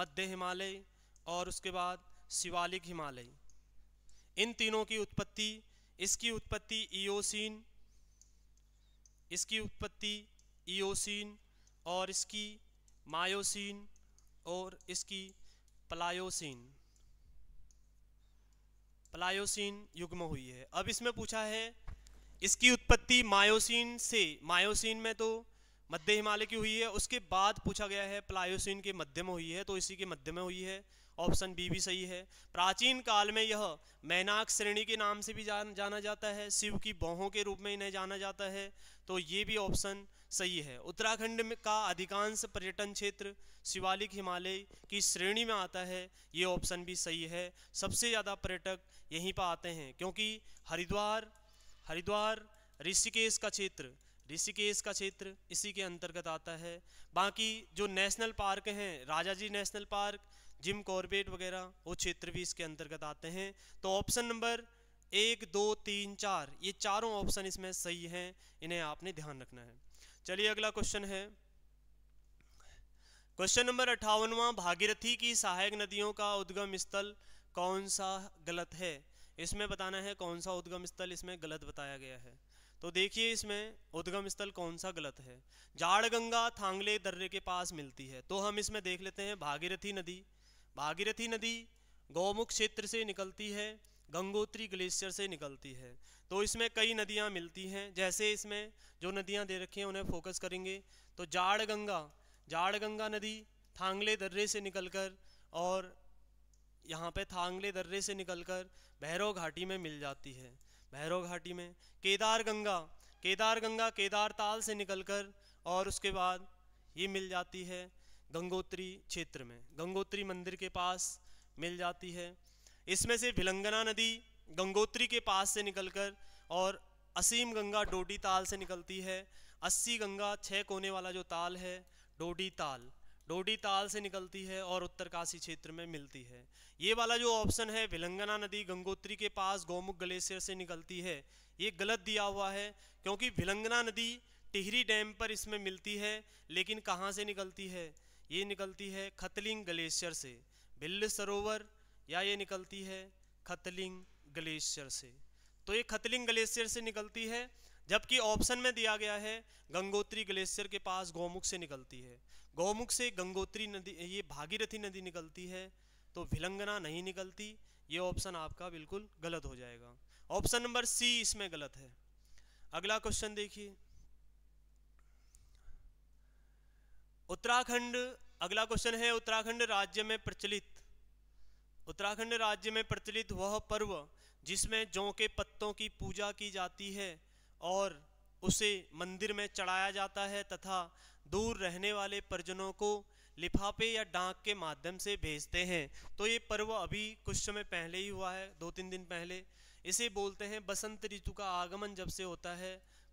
मध्य हिमालय और उसके बाद शिवालिक हिमालय इन तीनों की उत्पत्ति इसकी उत्पत्ति ईओसीन इसकी उत्पत्ति ईओसीन और इसकी मायोसिन और इसकी पलायोसीन पलायोसीन युग में हुई है अब इसमें पूछा है इसकी उत्पत्ति मायोसिन से मायोसिन में तो मध्य हिमालय की हुई है उसके बाद पूछा गया है प्लायोसिन के मध्य में हुई है तो इसी के मध्य में हुई है ऑप्शन बी भी सही है प्राचीन काल में यह मैनाक श्रेणी के नाम से भी जान जाना जाता है शिव की बहों के रूप में इन्हें जाना जाता है तो ये भी ऑप्शन सही है उत्तराखंड में का अधिकांश पर्यटन क्षेत्र शिवालिक हिमालय की श्रेणी में आता है ये ऑप्शन भी सही है सबसे ज़्यादा पर्यटक यहीं पर आते हैं क्योंकि हरिद्वार हरिद्वार ऋषिकेश का क्षेत्र ऋषिकेश का क्षेत्र इसी के अंतर्गत आता है बाकी जो नेशनल पार्क हैं Rajaji national park Jim Corbett वगैरह वो क्षेत्र भी इसके अंतर्गत आते हैं तो ऑप्शन नंबर एक दो तीन चार ये चारों ऑप्शन इसमें सही हैं इन्हें आपने ध्यान रखना है चलिए अगला क्वेश्चन है क्वेश्चन नंबर अठावनवा भागीरथी की सहायक नदियों का उद्गम स्थल कौन सा गलत है इसमें बताना है कौन सा उद्गम स्थल इसमें गलत बताया गया है तो देखिए इसमें उद्गम स्थल कौन सा गलत है जाड़गंगा थांगले दर्रे के पास मिलती है तो हम इसमें देख लेते हैं भागीरथी नदी भागीरथी नदी गौमुख क्षेत्र से निकलती है गंगोत्री ग्लेशियर से निकलती है तो इसमें कई नदियाँ मिलती हैं जैसे इसमें जो नदियाँ दे रखी हैं उन्हें फोकस करेंगे तो जाड़ गंगा जाड़ गंगा नदी थांगले दर्रे से निकलकर और यहाँ पे थांगले दर्रे से निकलकर भैरव घाटी में मिल जाती है भैरव घाटी में केदार गंगा केदार गंगा केदार ताल से निकलकर और उसके बाद ये मिल जाती है गंगोत्री क्षेत्र में गंगोत्री मंदिर के पास मिल जाती है इसमें से भिलंगना नदी गंगोत्री के पास से निकलकर और असीम गंगा डोडी ताल से निकलती है अस्सी गंगा छः कोने वाला जो ताल है डोडी ताल डोडी ताल से निकलती है और उत्तरकाशी क्षेत्र में मिलती है ये वाला जो ऑप्शन है भिलंगना नदी गंगोत्री के पास गौमुख ग्लेशियर से निकलती है ये गलत दिया हुआ है क्योंकि भिलंगना नदी टिहरी डैम पर इसमें मिलती है लेकिन कहाँ से निकलती है ये निकलती है खतलिंग ग्लेशियर से बिल्ल सरोवर या ये निकलती है खतलिंग ग्लेशियर से तो ये खतलिंग ग्लेशियर से निकलती है जबकि ऑप्शन में दिया गया है गंगोत्री ग्लेशियर के पास गौमुख से निकलती है गौमुख से गंगोत्री नदी ये भागीरथी नदी निकलती है तो भिलंगना नहीं निकलती ये ऑप्शन आपका बिल्कुल गलत हो जाएगा ऑप्शन नंबर सी इसमें गलत है अगला क्वेश्चन देखिए उत्तराखंड अगला क्वेश्चन है उत्तराखंड राज्य में प्रचलित उत्तराखंड राज्य में प्रचलित वह पर्व जिसमें जौ के पत्तों की पूजा की जाती है और उसे मंदिर में चढ़ाया जाता है तथा दूर रहने वाले परिजनों को लिफाफे या डाक के माध्यम से भेजते हैं तो ये पर्व अभी कुछ समय पहले ही हुआ है दो तीन दिन पहले इसे बोलते हैं बसंत ऋतु का आगमन जब से होता है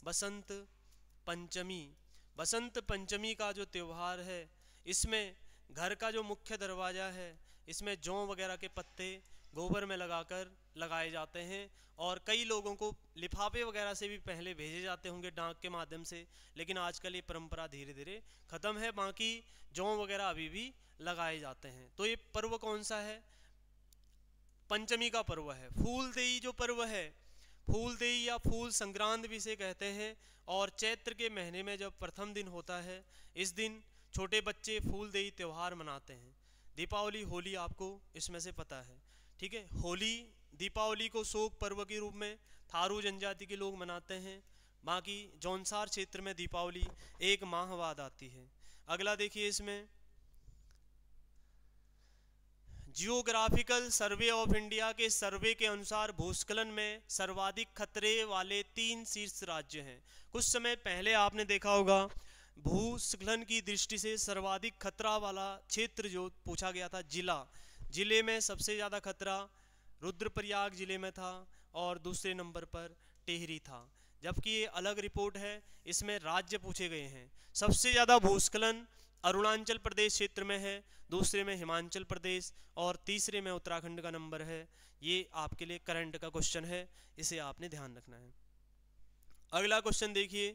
बसंत पंचमी बसंत पंचमी का जो त्यौहार है इसमें घर का जो मुख्य दरवाज़ा है इसमें जौ वगैरह के पत्ते गोबर में लगाकर लगाए जाते हैं और कई लोगों को लिफाफे वगैरह से भी पहले भेजे जाते होंगे डाक के माध्यम से लेकिन आजकल ये परंपरा धीरे धीरे ख़त्म है बाकी जौ वगैरह अभी भी लगाए जाते हैं तो ये पर्व कौन सा है पंचमी का पर्व है देई जो पर्व है फूलदेई या फूल संक्रांत भी इसे कहते हैं और चैत्र के महीने में जब प्रथम दिन होता है इस दिन छोटे बच्चे फूलदेई त्यौहार मनाते हैं दीपावली होली आपको इसमें से पता है ठीक है होली दीपावली को शोक पर्व के रूप में थारू जनजाति के लोग मनाते हैं बाकी जौनसार क्षेत्र में दीपावली एक माह बाद आती है अगला देखिए इसमें जियोग्राफिकल सर्वे ऑफ इंडिया के सर्वे के अनुसार भूस्खलन में सर्वाधिक खतरे वाले तीन शीर्ष राज्य हैं कुछ समय पहले आपने देखा होगा भूस्खलन की दृष्टि से सर्वाधिक खतरा वाला क्षेत्र जो पूछा गया था जिला जिले में सबसे ज़्यादा खतरा रुद्रप्रयाग जिले में था और दूसरे नंबर पर टेहरी था जबकि ये अलग रिपोर्ट है इसमें राज्य पूछे गए हैं सबसे ज़्यादा भूस्खलन अरुणाचल प्रदेश क्षेत्र में है दूसरे में हिमाचल प्रदेश और तीसरे में उत्तराखंड का नंबर है ये आपके लिए करंट का क्वेश्चन है इसे आपने ध्यान रखना है अगला क्वेश्चन देखिए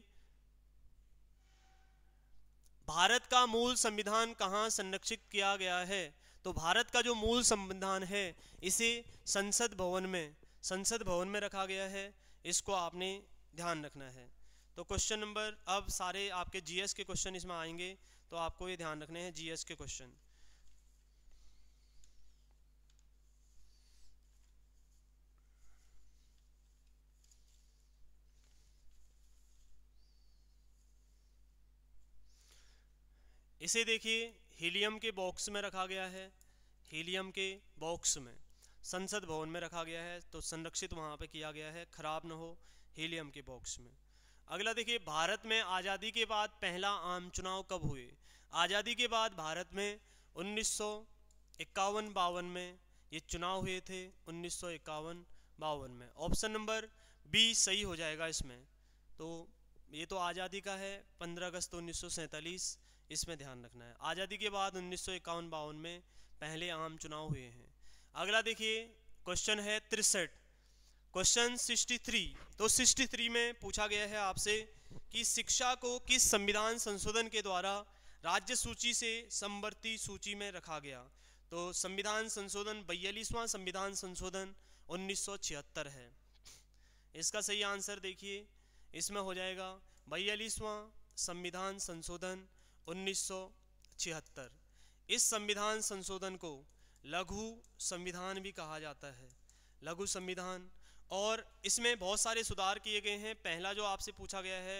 भारत का मूल संविधान कहाँ संरक्षित किया गया है तो भारत का जो मूल संविधान है इसे संसद भवन में संसद भवन में रखा गया है इसको आपने ध्यान रखना है तो क्वेश्चन नंबर अब सारे आपके जीएस के क्वेश्चन इसमें आएंगे तो आपको ये ध्यान रखने हैं जीएस के क्वेश्चन इसे देखिए हीलियम के बॉक्स में रखा गया है हीलियम के बॉक्स में संसद भवन में रखा गया है तो संरक्षित वहां पे किया गया है खराब ना हो हीलियम के बॉक्स में अगला देखिए भारत में आज़ादी के बाद पहला आम चुनाव कब हुए आज़ादी के बाद भारत में उन्नीस सौ इक्यावन बावन में ये चुनाव हुए थे उन्नीस सौ इक्यावन बावन में ऑप्शन नंबर बी सही हो जाएगा इसमें तो ये तो आज़ादी का है 15 अगस्त उन्नीस इसमें ध्यान रखना है आज़ादी के बाद उन्नीस सौ इक्यावन बावन में पहले आम चुनाव हुए हैं अगला देखिए क्वेश्चन है तिरसठ क्वेश्चन 63 तो 63 में पूछा गया है आपसे कि शिक्षा को किस संविधान संशोधन के द्वारा राज्य सूची से संवर्ती सूची में रखा गया तो संविधान संशोधन बयालीसवां संविधान संशोधन 1976 है इसका सही आंसर देखिए इसमें हो जाएगा बयालीसवां संविधान संशोधन 1976 इस संविधान संशोधन को लघु संविधान भी कहा जाता है लघु संविधान और इसमें बहुत सारे सुधार किए गए हैं पहला जो आपसे पूछा गया है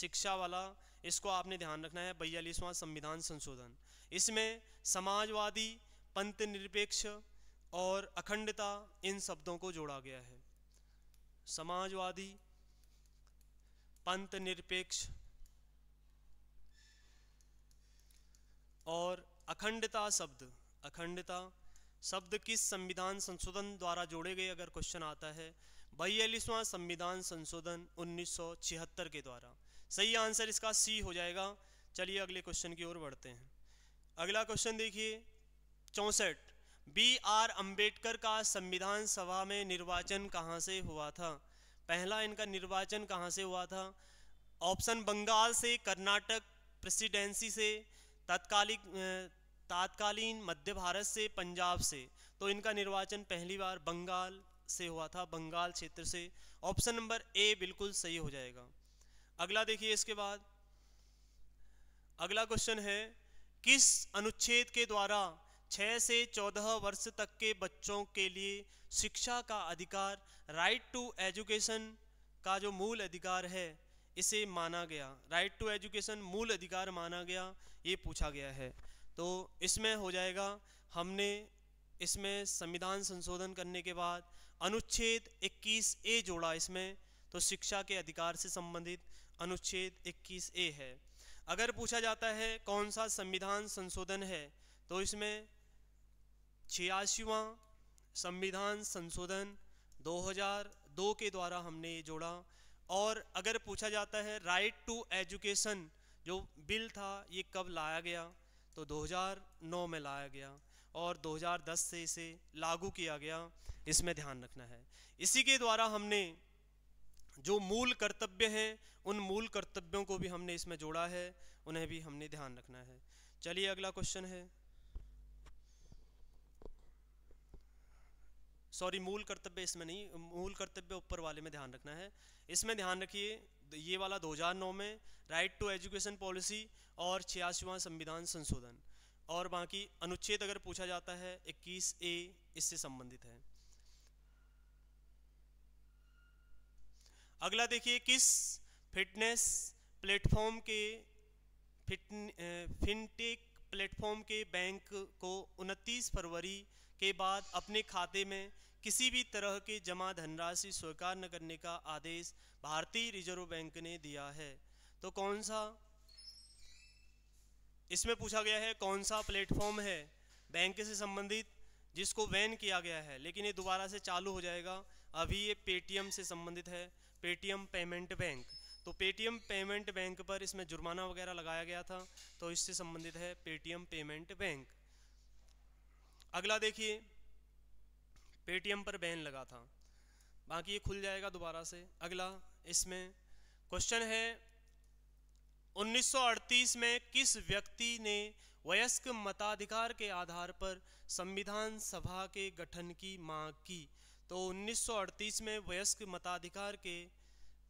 शिक्षा वाला इसको आपने ध्यान रखना है बयालीसवां संविधान संशोधन इसमें समाजवादी पंत निरपेक्ष और अखंडता इन शब्दों को जोड़ा गया है समाजवादी पंत निरपेक्ष और अखंडता शब्द अखंडता शब्द किस संविधान संशोधन द्वारा जोड़े गए अगर क्वेश्चन आता है बयालीसवां संविधान संशोधन 1976 के द्वारा सही आंसर इसका सी हो जाएगा चलिए अगले क्वेश्चन की ओर बढ़ते हैं अगला क्वेश्चन देखिए चौंसठ बी आर अंबेडकर का संविधान सभा में निर्वाचन कहाँ से हुआ था पहला इनका निर्वाचन कहाँ से हुआ था ऑप्शन बंगाल से कर्नाटक प्रेसिडेंसी से तत्कालिक तात्कालीन मध्य भारत से पंजाब से तो इनका निर्वाचन पहली बार बंगाल से हुआ था बंगाल क्षेत्र से ऑप्शन नंबर ए बिल्कुल सही हो जाएगा अगला देखिए इसके बाद अगला क्वेश्चन है किस अनुच्छेद के द्वारा 6 से 14 वर्ष तक के बच्चों के लिए शिक्षा का अधिकार राइट टू एजुकेशन का जो मूल अधिकार है इसे माना गया राइट टू एजुकेशन मूल अधिकार माना गया ये पूछा गया है तो इसमें हो जाएगा हमने इसमें संविधान संशोधन करने के बाद अनुच्छेद 21 ए जोड़ा इसमें तो शिक्षा के अधिकार से संबंधित अनुच्छेद 21 ए है अगर पूछा जाता है कौन सा संविधान संशोधन है तो इसमें छियासीवा संविधान संशोधन 2002 के द्वारा हमने ये जोड़ा और अगर पूछा जाता है राइट टू एजुकेशन जो बिल था ये कब लाया गया तो 2009 में लाया गया और 2010 से इसे लागू किया गया इसमें ध्यान रखना है इसी के द्वारा हमने जो मूल कर्तव्य हैं उन मूल कर्तव्यों को भी हमने इसमें जोड़ा है उन्हें भी हमने ध्यान रखना है चलिए अगला क्वेश्चन है सॉरी मूल कर्तव्य इसमें नहीं मूल कर्तव्य ऊपर वाले में ध्यान रखना है इसमें ध्यान रखिए ये वाला 2009 में राइट टू एजुकेशन पॉलिसी और छियासीवा संविधान संशोधन और बाकी अनुच्छेद अगर पूछा जाता है 21 ए इससे संबंधित है अगला देखिए किस फिटनेस प्लेटफॉर्म के फिट फिनटेक प्लेटफॉर्म के बैंक को 29 फरवरी के बाद अपने खाते में किसी भी तरह के जमा धनराशि स्वीकार न करने का आदेश भारतीय रिजर्व बैंक ने दिया है तो कौन सा इसमें पूछा गया है कौन सा प्लेटफॉर्म है बैंक से संबंधित जिसको बैन किया गया है लेकिन ये दोबारा से चालू हो जाएगा अभी ये पेटीएम से संबंधित है पेटीएम पेमेंट बैंक तो पेटीएम पेमेंट बैंक पर इसमें जुर्माना वगैरह लगाया गया था तो इससे संबंधित है पेटीएम पेमेंट बैंक अगला देखिए पेटीएम पर बैन लगा था बाकी ये खुल जाएगा दोबारा से अगला इसमें क्वेश्चन है 1938 में किस व्यक्ति ने वयस्क मताधिकार के आधार पर संविधान सभा के गठन की मांग की तो 1938 में वयस्क मताधिकार के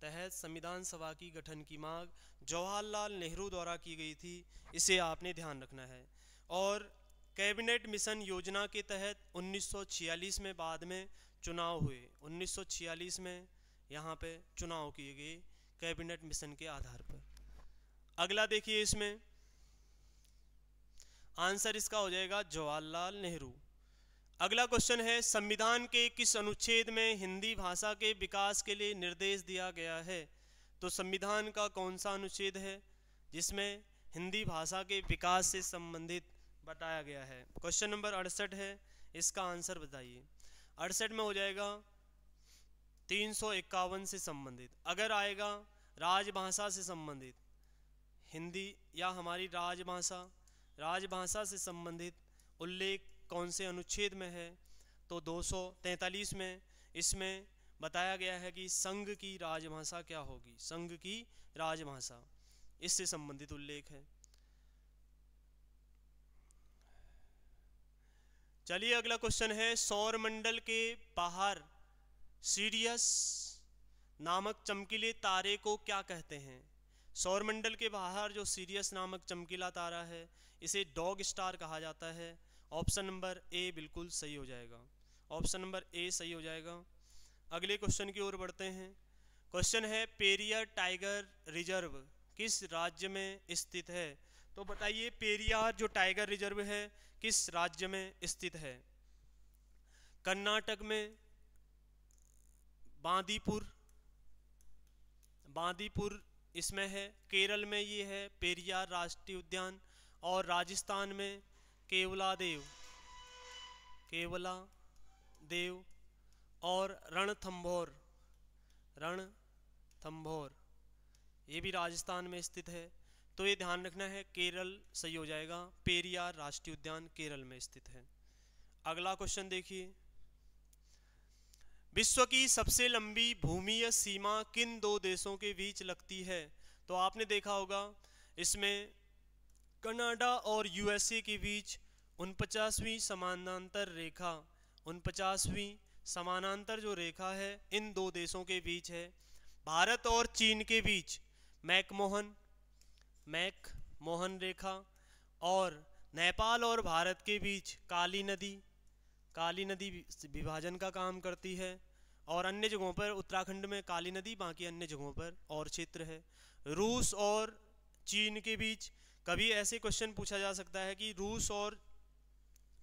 तहत संविधान सभा की गठन की मांग जवाहरलाल नेहरू द्वारा की गई थी इसे आपने ध्यान रखना है और कैबिनेट मिशन योजना के तहत 1946 में बाद में चुनाव हुए 1946 में यहाँ पे चुनाव किए गए कैबिनेट मिशन के आधार पर अगला देखिए इसमें आंसर इसका हो जाएगा जवाहरलाल नेहरू अगला क्वेश्चन है संविधान के किस अनुच्छेद में हिंदी भाषा के विकास के लिए निर्देश दिया गया है तो संविधान का कौन सा अनुच्छेद है जिसमें हिंदी भाषा के विकास से संबंधित बताया गया है क्वेश्चन नंबर अड़सठ है इसका आंसर बताइए अड़सठ में हो जाएगा तीन से संबंधित अगर आएगा राजभाषा से संबंधित हिंदी या हमारी राजभाषा राजभाषा से संबंधित उल्लेख कौन से अनुच्छेद में है तो 243 में इसमें बताया गया है कि संघ की राजभाषा क्या होगी संघ की राजभाषा इससे संबंधित उल्लेख है चलिए अगला क्वेश्चन है सौर मंडल के बाहर सीरियस नामक चमकीले तारे को क्या कहते हैं सौरमंडल के बाहर जो सीरियस नामक चमकीला तारा है इसे डॉग स्टार कहा जाता है ऑप्शन नंबर ए बिल्कुल सही हो जाएगा ऑप्शन नंबर ए सही हो जाएगा अगले क्वेश्चन की ओर बढ़ते हैं क्वेश्चन है पेरियर टाइगर रिजर्व किस राज्य में स्थित है तो बताइए पेरियार जो टाइगर रिजर्व है किस राज्य में स्थित है कर्नाटक में बांदीपुर बांदीपुर इसमें है केरल में ये है पेरियार राष्ट्रीय उद्यान और राजस्थान में केवला देव केवला देव और रणथंभौर रणथंभौर ये भी राजस्थान में स्थित है तो ये ध्यान रखना है केरल सही हो जाएगा पेरियार राष्ट्रीय उद्यान केरल में स्थित है अगला क्वेश्चन देखिए विश्व की सबसे लंबी या सीमा किन दो देशों के बीच लगती है तो आपने देखा होगा इसमें कनाडा और यूएसए के बीच उनपचासवीं समानांतर रेखा उनपचासवीं समानांतर जो रेखा है इन दो देशों के बीच है भारत और चीन के बीच मैकमोहन मैक मोहन रेखा और नेपाल और भारत के बीच काली नदी काली नदी विभाजन का काम करती है और अन्य जगहों पर उत्तराखंड में काली नदी बाकी अन्य जगहों पर और क्षेत्र है रूस और चीन के बीच कभी ऐसे क्वेश्चन पूछा जा सकता है कि रूस और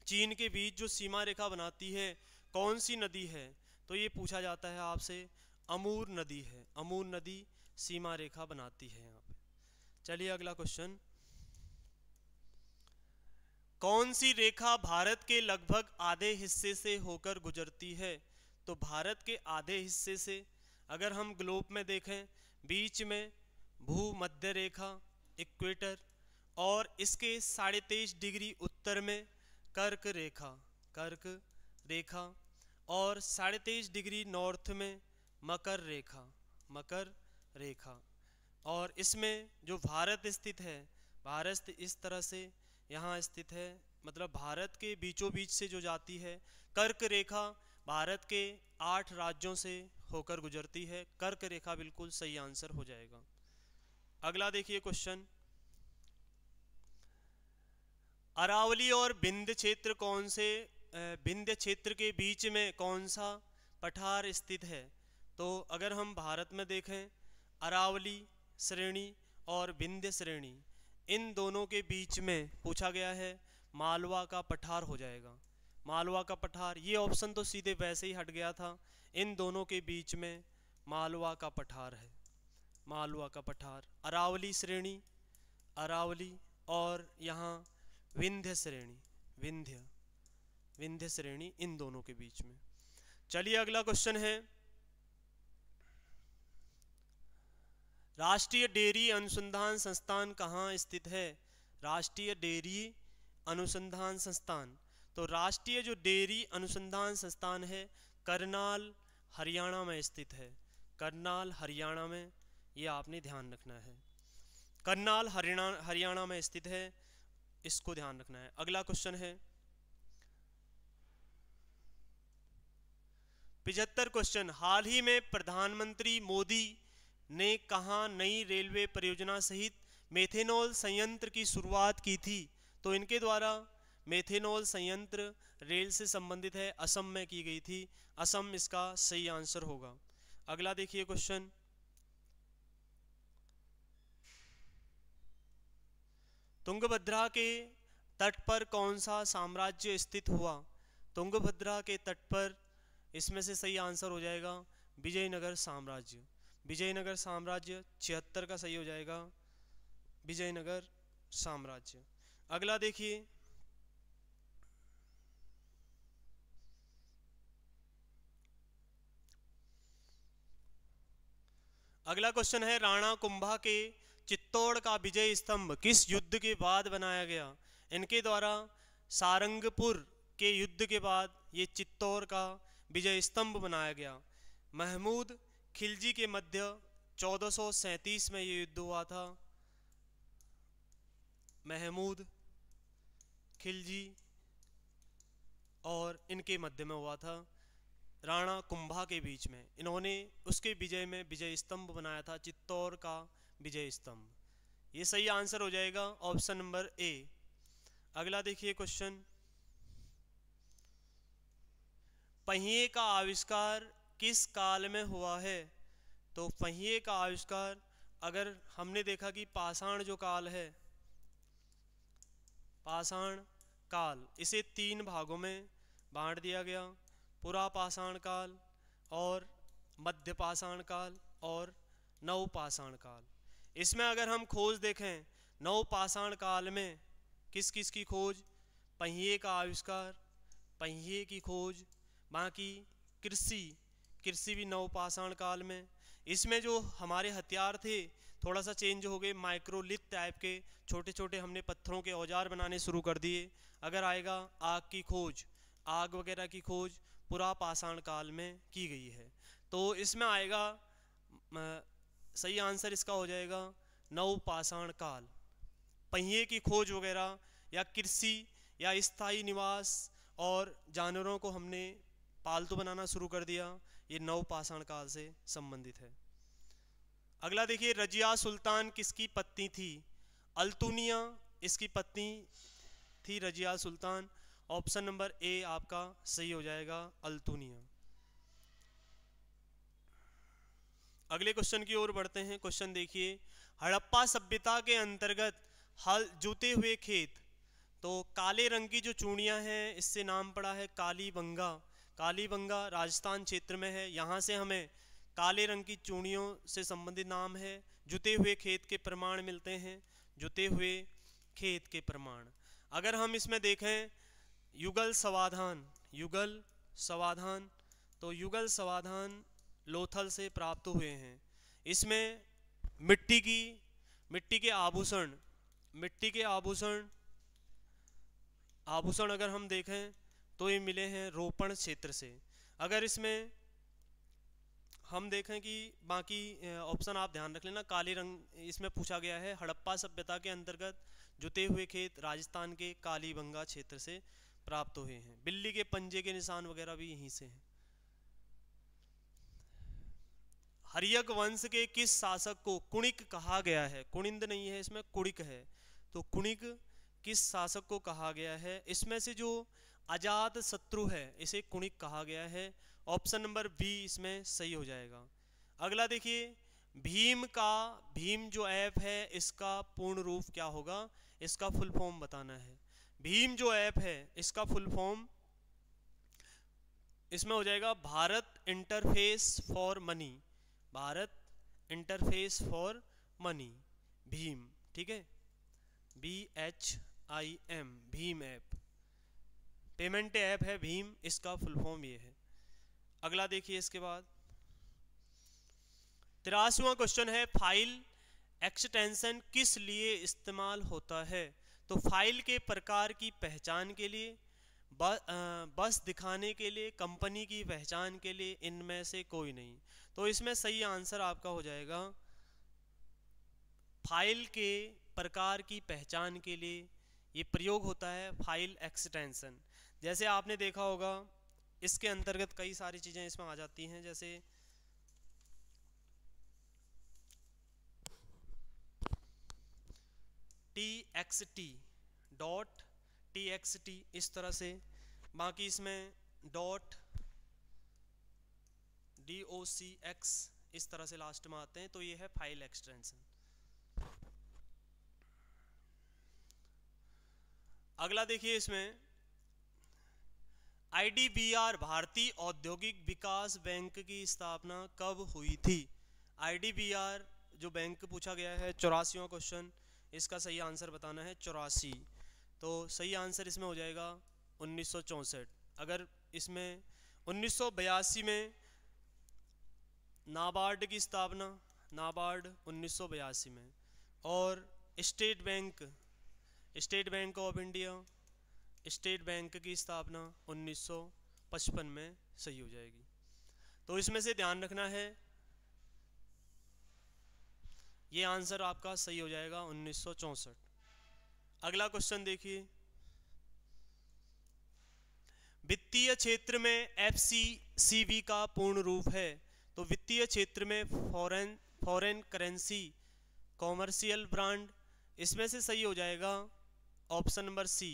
चीन के बीच जो सीमा रेखा बनाती है कौन सी नदी है तो ये पूछा जाता है आपसे अमूर नदी है अमूर नदी सीमा रेखा बनाती है यहाँ पे चलिए अगला क्वेश्चन कौन सी रेखा भारत के लगभग आधे हिस्से से होकर गुजरती है तो भारत के आधे हिस्से से अगर हम ग्लोब में देखें बीच में भू मध्य रेखा इक्वेटर और इसके साढ़े तेईस डिग्री उत्तर में कर्क रेखा कर्क रेखा और साढ़े तेईस डिग्री नॉर्थ में मकर रेखा मकर रेखा और इसमें जो भारत स्थित है भारत इस तरह से यहाँ स्थित है मतलब भारत के बीचों बीच से जो जाती है कर्क रेखा भारत के आठ राज्यों से होकर गुजरती है कर्क रेखा बिल्कुल सही आंसर हो जाएगा अगला देखिए क्वेश्चन अरावली और बिंद क्षेत्र कौन से बिंद क्षेत्र के बीच में कौन सा पठार स्थित है तो अगर हम भारत में देखें अरावली श्रेणी और बिंद श्रेणी इन दोनों के बीच में पूछा गया है मालवा का पठार हो जाएगा मालवा का पठार ये ऑप्शन तो सीधे वैसे ही हट गया था इन दोनों के बीच में मालवा का पठार है मालवा का पठार अरावली श्रेणी अरावली और यहाँ विंध्य श्रेणी विंध्य विंध्य श्रेणी इन दोनों के बीच में चलिए अगला क्वेश्चन है राष्ट्रीय डेयरी अनुसंधान संस्थान कहाँ स्थित है राष्ट्रीय डेयरी अनुसंधान संस्थान तो राष्ट्रीय जो डेयरी अनुसंधान संस्थान है करनाल हरियाणा में स्थित है करनाल हरियाणा में ये आपने ध्यान रखना है करनाल हरियाणा हरियाणा में स्थित है इसको ध्यान रखना है अगला क्वेश्चन है पिछहत्तर क्वेश्चन हाल ही में प्रधानमंत्री मोदी ने कहा नई रेलवे परियोजना सहित मेथेनॉल संयंत्र की शुरुआत की थी तो इनके द्वारा मेथेनॉल संयंत्र रेल से संबंधित है असम में की गई थी असम इसका सही आंसर होगा अगला देखिए क्वेश्चन तुंगभद्रा के तट पर कौन सा साम्राज्य स्थित हुआ तुंगभद्रा के तट पर इसमें से सही आंसर हो जाएगा विजयनगर साम्राज्य विजयनगर साम्राज्य छिहत्तर का सही हो जाएगा विजयनगर साम्राज्य अगला देखिए अगला क्वेश्चन है राणा कुंभा के चित्तौड़ का विजय स्तंभ किस युद्ध के बाद बनाया गया इनके द्वारा सारंगपुर के युद्ध के बाद ये चित्तौड़ का विजय स्तंभ बनाया गया महमूद खिलजी के मध्य 1437 में ये युद्ध हुआ था महमूद खिलजी और इनके मध्य में हुआ था राणा कुंभा के बीच में इन्होंने उसके विजय में विजय स्तंभ बनाया था चित्तौर का विजय स्तंभ ये सही आंसर हो जाएगा ऑप्शन नंबर ए अगला देखिए क्वेश्चन पहिए का आविष्कार किस काल में हुआ है तो पहिए का आविष्कार अगर हमने देखा कि पाषाण जो काल है पाषाण काल इसे तीन भागों में बांट दिया गया पुरा पाषाण काल और मध्य पाषाण काल और नव पाषाण काल इसमें अगर हम खोज देखें नव पाषाण काल में किस किस की खोज पहिए का आविष्कार पहिए की खोज बाकी कृषि कृषि भी नवपाषाण काल में इसमें जो हमारे हथियार थे थोड़ा सा चेंज हो गए माइक्रोलिथ टाइप के छोटे छोटे हमने पत्थरों के औजार बनाने शुरू कर दिए अगर आएगा आग की खोज आग वगैरह की खोज पूरा पाषाण काल में की गई है तो इसमें आएगा सही आंसर इसका हो जाएगा नवपाषाण काल पहिए की खोज वगैरह या कृषि या स्थाई निवास और जानवरों को हमने पालतू बनाना शुरू कर दिया ये नव पाषाण काल से संबंधित है अगला देखिए रजिया सुल्तान किसकी पत्नी थी अल्तुनिया इसकी पत्नी थी Razia Sultan option number A आपका सही हो जाएगा अल्तुनिया अगले क्वेश्चन की ओर बढ़ते हैं क्वेश्चन देखिए हड़प्पा सभ्यता के अंतर्गत हल जोते हुए खेत तो काले रंग की जो चूड़ियां हैं इससे नाम पड़ा है काली बंगा कालीबंगा राजस्थान क्षेत्र में है यहाँ से हमें काले रंग की चूड़ियों से संबंधित नाम है जुते हुए खेत के प्रमाण मिलते हैं जुते हुए खेत के प्रमाण अगर हम इसमें देखें युगल समाधान युगल समाधान तो युगल समाधान लोथल से प्राप्त हुए हैं इसमें मिट्टी की मिट्टी के आभूषण मिट्टी के आभूषण आभूषण अगर हम देखें तो ये मिले हैं रोपण क्षेत्र से अगर इसमें हम देखें कि बाकी ऑप्शन आप ध्यान रख लेना काले रंग इसमें पूछा गया है हड़प्पा सभ्यता के अंतर्गत जुते हुए खेत राजस्थान के कालीबंगा क्षेत्र से प्राप्त हुए हैं बिल्ली के पंजे के निशान वगैरह भी यहीं से हैं हरियक वंश के किस शासक को कुणिक कहा गया है कुणिंद नहीं है इसमें कुणिक है तो कुणिक किस शासक को कहा गया है इसमें से जो अजात शत्रु है इसे कुणिक कहा गया है ऑप्शन नंबर बी इसमें सही हो जाएगा अगला देखिए भीम का भीम जो ऐप है इसका पूर्ण रूप क्या होगा इसका फुल फॉर्म बताना है भीम जो ऐप है इसका फुल फॉर्म इसमें हो जाएगा Bharat interface for money Bharat interface for money भीम ठीक है बी एच आई एम भीम ऐप पेमेंट ऐप है भीम इसका फुल फॉर्म ये है अगला देखिए इसके बाद तिरासीवा क्वेश्चन है फाइल एक्सटेंशन किस लिए इस्तेमाल होता है तो फाइल के प्रकार की पहचान के लिए बस दिखाने के लिए कंपनी की पहचान के लिए इनमें से कोई नहीं तो इसमें सही आंसर आपका हो जाएगा फाइल के प्रकार की पहचान के लिए ये प्रयोग होता है फाइल एक्सटेंशन जैसे आपने देखा होगा इसके अंतर्गत कई सारी चीज़ें इसमें आ जाती हैं जैसे T X T dot T X T इस तरह से बाकी इसमें dot D O C X इस तरह से लास्ट में आते हैं तो ये है फाइल एक्सटेंशन अगला देखिए इसमें आईडीबीआर भारतीय औद्योगिक विकास बैंक की स्थापना कब हुई थी आईडीबीआर जो बैंक पूछा गया है चौरासीवा क्वेश्चन इसका सही आंसर बताना है चौरासी तो सही आंसर इसमें हो जाएगा उन्नीस अगर इसमें उन्नीस में नाबार्ड की स्थापना नाबार्ड उन्नीस में और state bank state bank of India state bank की स्थापना 1955 में सही हो जाएगी तो इसमें से ध्यान रखना है ये आंसर आपका सही हो जाएगा उन्नीस अगला क्वेश्चन देखिए वित्तीय क्षेत्र में एफ सी का पूर्ण रूप है तो वित्तीय क्षेत्र में foreign foreign currency commercial brand इसमें से सही हो जाएगा option number C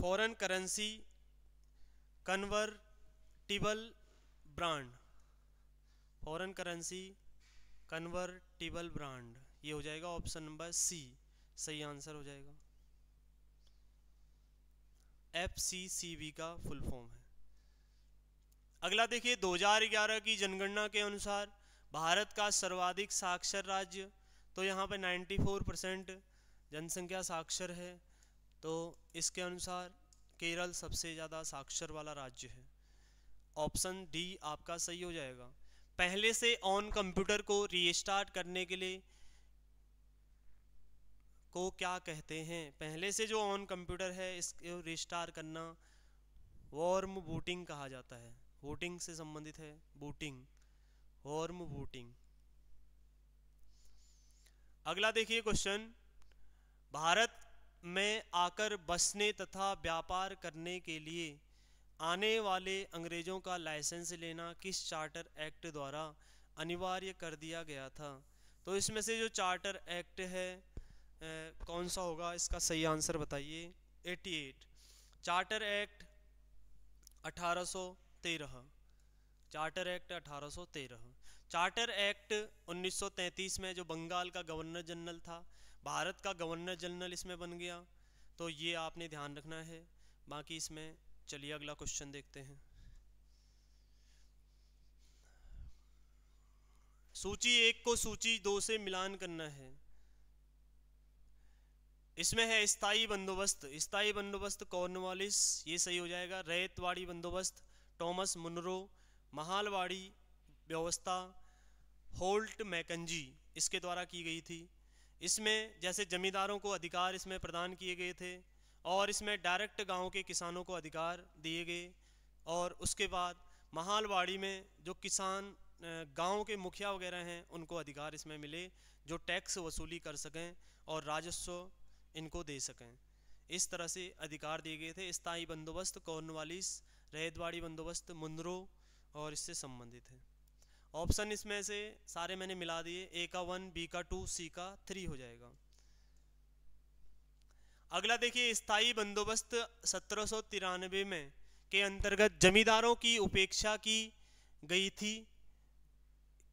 foreign currency convertible brand foreign currency convertible brand ये हो जाएगा ऑप्शन नंबर सी सही आंसर हो जाएगा एफ सी सी बी का फुल फॉर्म है अगला देखिए 2011 की जनगणना के अनुसार भारत का सर्वाधिक साक्षर राज्य तो यहाँ पे 94 परसेंट जनसंख्या साक्षर है तो इसके अनुसार केरल सबसे ज़्यादा साक्षर वाला राज्य है ऑप्शन डी आपका सही हो जाएगा पहले से ऑन कंप्यूटर को रीस्टार्ट करने के लिए को क्या कहते हैं पहले से जो ऑन कंप्यूटर है इसको रिस्टार करना वॉर्म बूटिंग कहा जाता है वोटिंग से संबंधित है बूटिंग वॉर्म बूटिंग अगला देखिए क्वेश्चन भारत में आकर बसने तथा व्यापार करने के लिए आने वाले अंग्रेज़ों का लाइसेंस लेना किस चार्टर एक्ट द्वारा अनिवार्य कर दिया गया था तो इसमें से जो चार्टर एक्ट है ए, कौन सा होगा इसका सही आंसर बताइए 88 charter act 1813 charter act 1813 charter act 1933 में जो बंगाल का गवर्नर जनरल था भारत का गवर्नर जनरल इसमें बन गया तो ये आपने ध्यान रखना है बाकी इसमें चलिए अगला क्वेश्चन देखते हैं सूची एक को सूची दो से मिलान करना है इसमें है स्थाई बंदोबस्त स्थाई बंदोबस्त कॉर्नवालिस ये सही हो जाएगा रेतवाड़ी बंदोबस्त टॉमस मुनरो महालवाड़ी व्यवस्था होल्ट मैकंजी इसके द्वारा की गई थी इसमें जैसे जमींदारों को अधिकार इसमें प्रदान किए गए थे और इसमें डायरेक्ट गांव के किसानों को अधिकार दिए गए और उसके बाद महालवाड़ी में जो किसान गांव के मुखिया वगैरह हैं उनको अधिकार इसमें मिले जो टैक्स वसूली कर सकें और राजस्व इनको दे सकें इस तरह से अधिकार दिए गए थे स्थाई बंदोबस्त कौनवालिस रेतवाड़ी बंदोबस्त मुंदरों और इससे संबंधित है ऑप्शन इसमें से सारे मैंने मिला दिए ए का वन बी का टू सी का थ्री हो जाएगा अगला देखिए स्थायी बंदोबस्त सत्रह में के अंतर्गत जमींदारों की उपेक्षा की गई थी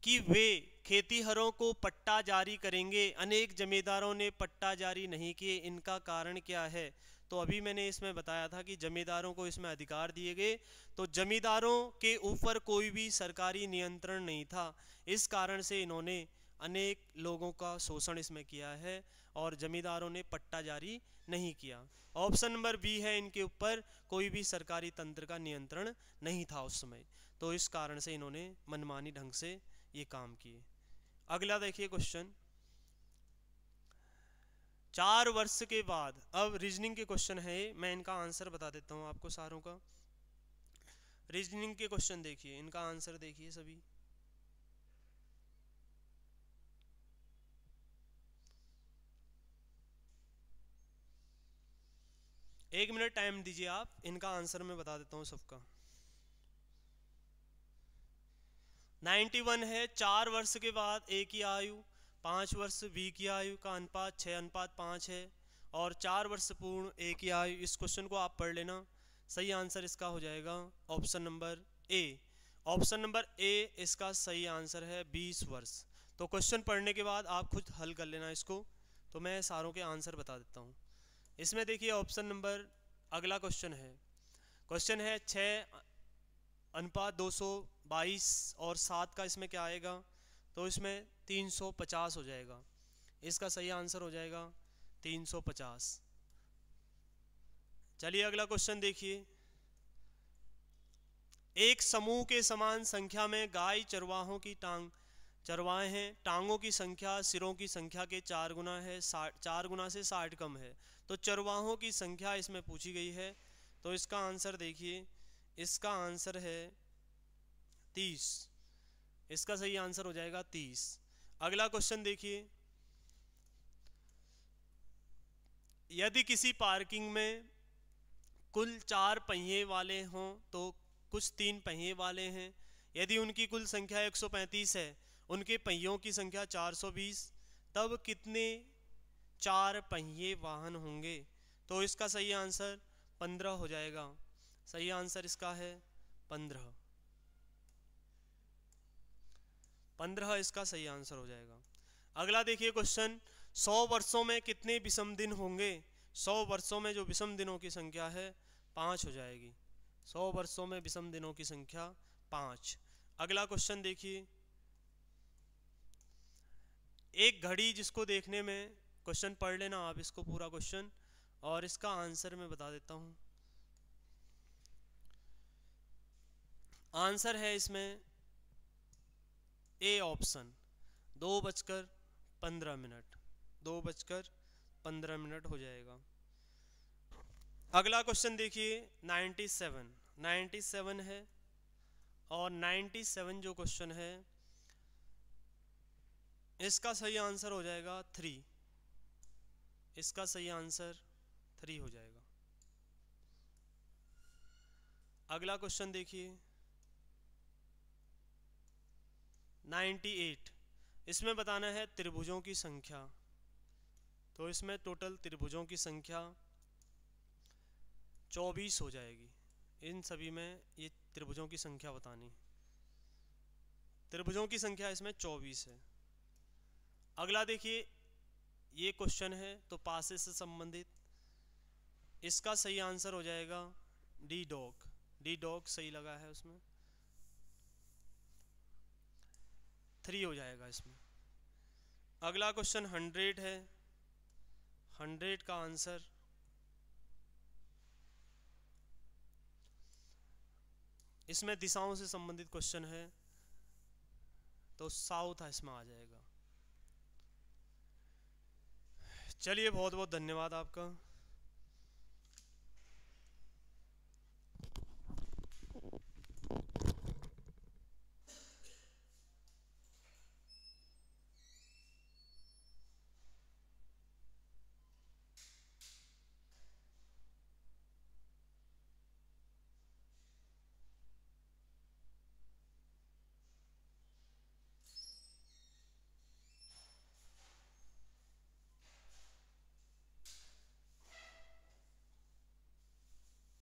कि वे खेतीहरों को पट्टा जारी करेंगे अनेक जमींदारों ने पट्टा जारी नहीं किए इनका कारण क्या है तो अभी मैंने इसमें बताया था कि जमींदारों को इसमें अधिकार दिए गए तो जमींदारों के ऊपर कोई भी सरकारी नियंत्रण नहीं था इस कारण से इन्होंने अनेक लोगों का शोषण इसमें किया है और जमींदारों ने पट्टा जारी नहीं किया ऑप्शन नंबर बी है इनके ऊपर कोई भी सरकारी तंत्र का नियंत्रण नहीं था उस समय तो इस कारण से इन्होंने मनमानी ढंग से ये काम किए अगला देखिए क्वेश्चन चार वर्ष के बाद अब रीजनिंग के क्वेश्चन है मैं इनका आंसर बता देता हूँ आपको सारों का रीजनिंग के क्वेश्चन देखिए इनका आंसर देखिए सभी एक मिनट टाइम दीजिए आप इनका आंसर मैं बता देता हूँ सबका 91 है चार वर्ष के बाद एक ही आयु पाँच वर्ष वी की आयु का अनुपात छः अनुपात पाँच है और चार वर्ष पूर्ण ए की आयु इस क्वेश्चन को आप पढ़ लेना सही आंसर इसका हो जाएगा option number A option number A इसका सही आंसर है बीस वर्ष तो क्वेश्चन पढ़ने के बाद आप खुद हल कर लेना इसको तो मैं सारों के आंसर बता देता हूँ इसमें देखिए ऑप्शन नंबर अगला क्वेश्चन है क्वेश्चन है छः अनुपात 222 और सात का इसमें क्या आएगा तो इसमें 350 हो जाएगा इसका सही आंसर हो जाएगा 350 चलिए अगला क्वेश्चन देखिए एक समूह के समान संख्या में गाय चरवाहों की टांग चरवाहे हैं टांगों की संख्या सिरों की संख्या के चार गुना है साठ चार गुना से साठ कम है तो चरवाहों की संख्या इसमें पूछी गई है तो इसका आंसर देखिए इसका आंसर है तीस इसका सही आंसर हो जाएगा तीस अगला क्वेश्चन देखिए यदि किसी पार्किंग में कुल चार पहिए वाले हों तो कुछ तीन पहिए वाले हैं यदि उनकी कुल संख्या 135 है उनके पहियों की संख्या 420 तब कितने चार पहिए वाहन होंगे तो इसका सही आंसर 15 हो जाएगा सही आंसर इसका है 15 पंद्रह इसका सही आंसर हो जाएगा अगला देखिए क्वेश्चन सौ वर्षों में कितने विषम दिन होंगे सौ वर्षों में जो विषम दिनों की संख्या है पाँच हो जाएगी सौ वर्षों में विषम दिनों की संख्या पाँच अगला क्वेश्चन देखिए एक घड़ी जिसको देखने में क्वेश्चन पढ़ लेना आप इसको पूरा क्वेश्चन और इसका आंसर मैं बता देता हूँ आंसर है इसमें ए ऑप्शन दो बजकर पंद्रह मिनट दो बजकर पंद्रह मिनट हो जाएगा अगला क्वेश्चन देखिए नाइन्टी सेवन नाइन्टी सेवन है और नाइन्टी सेवन जो क्वेश्चन है इसका सही आंसर हो जाएगा थ्री इसका सही आंसर थ्री हो जाएगा अगला क्वेश्चन देखिए 98 इसमें बताना है त्रिभुजों की संख्या तो इसमें टोटल त्रिभुजों की संख्या 24 हो जाएगी इन सभी में ये त्रिभुजों की संख्या बतानी त्रिभुजों की संख्या इसमें 24 है अगला देखिए ये क्वेश्चन है तो पासे से संबंधित इसका सही आंसर हो जाएगा डी डॉक डी डॉक सही लगा है उसमें थ्री हो जाएगा इसमें अगला क्वेश्चन हंड्रेड है हंड्रेड का आंसर इसमें दिशाओं से संबंधित क्वेश्चन है तो साउथ इसमें आ जाएगा चलिए बहुत बहुत धन्यवाद आपका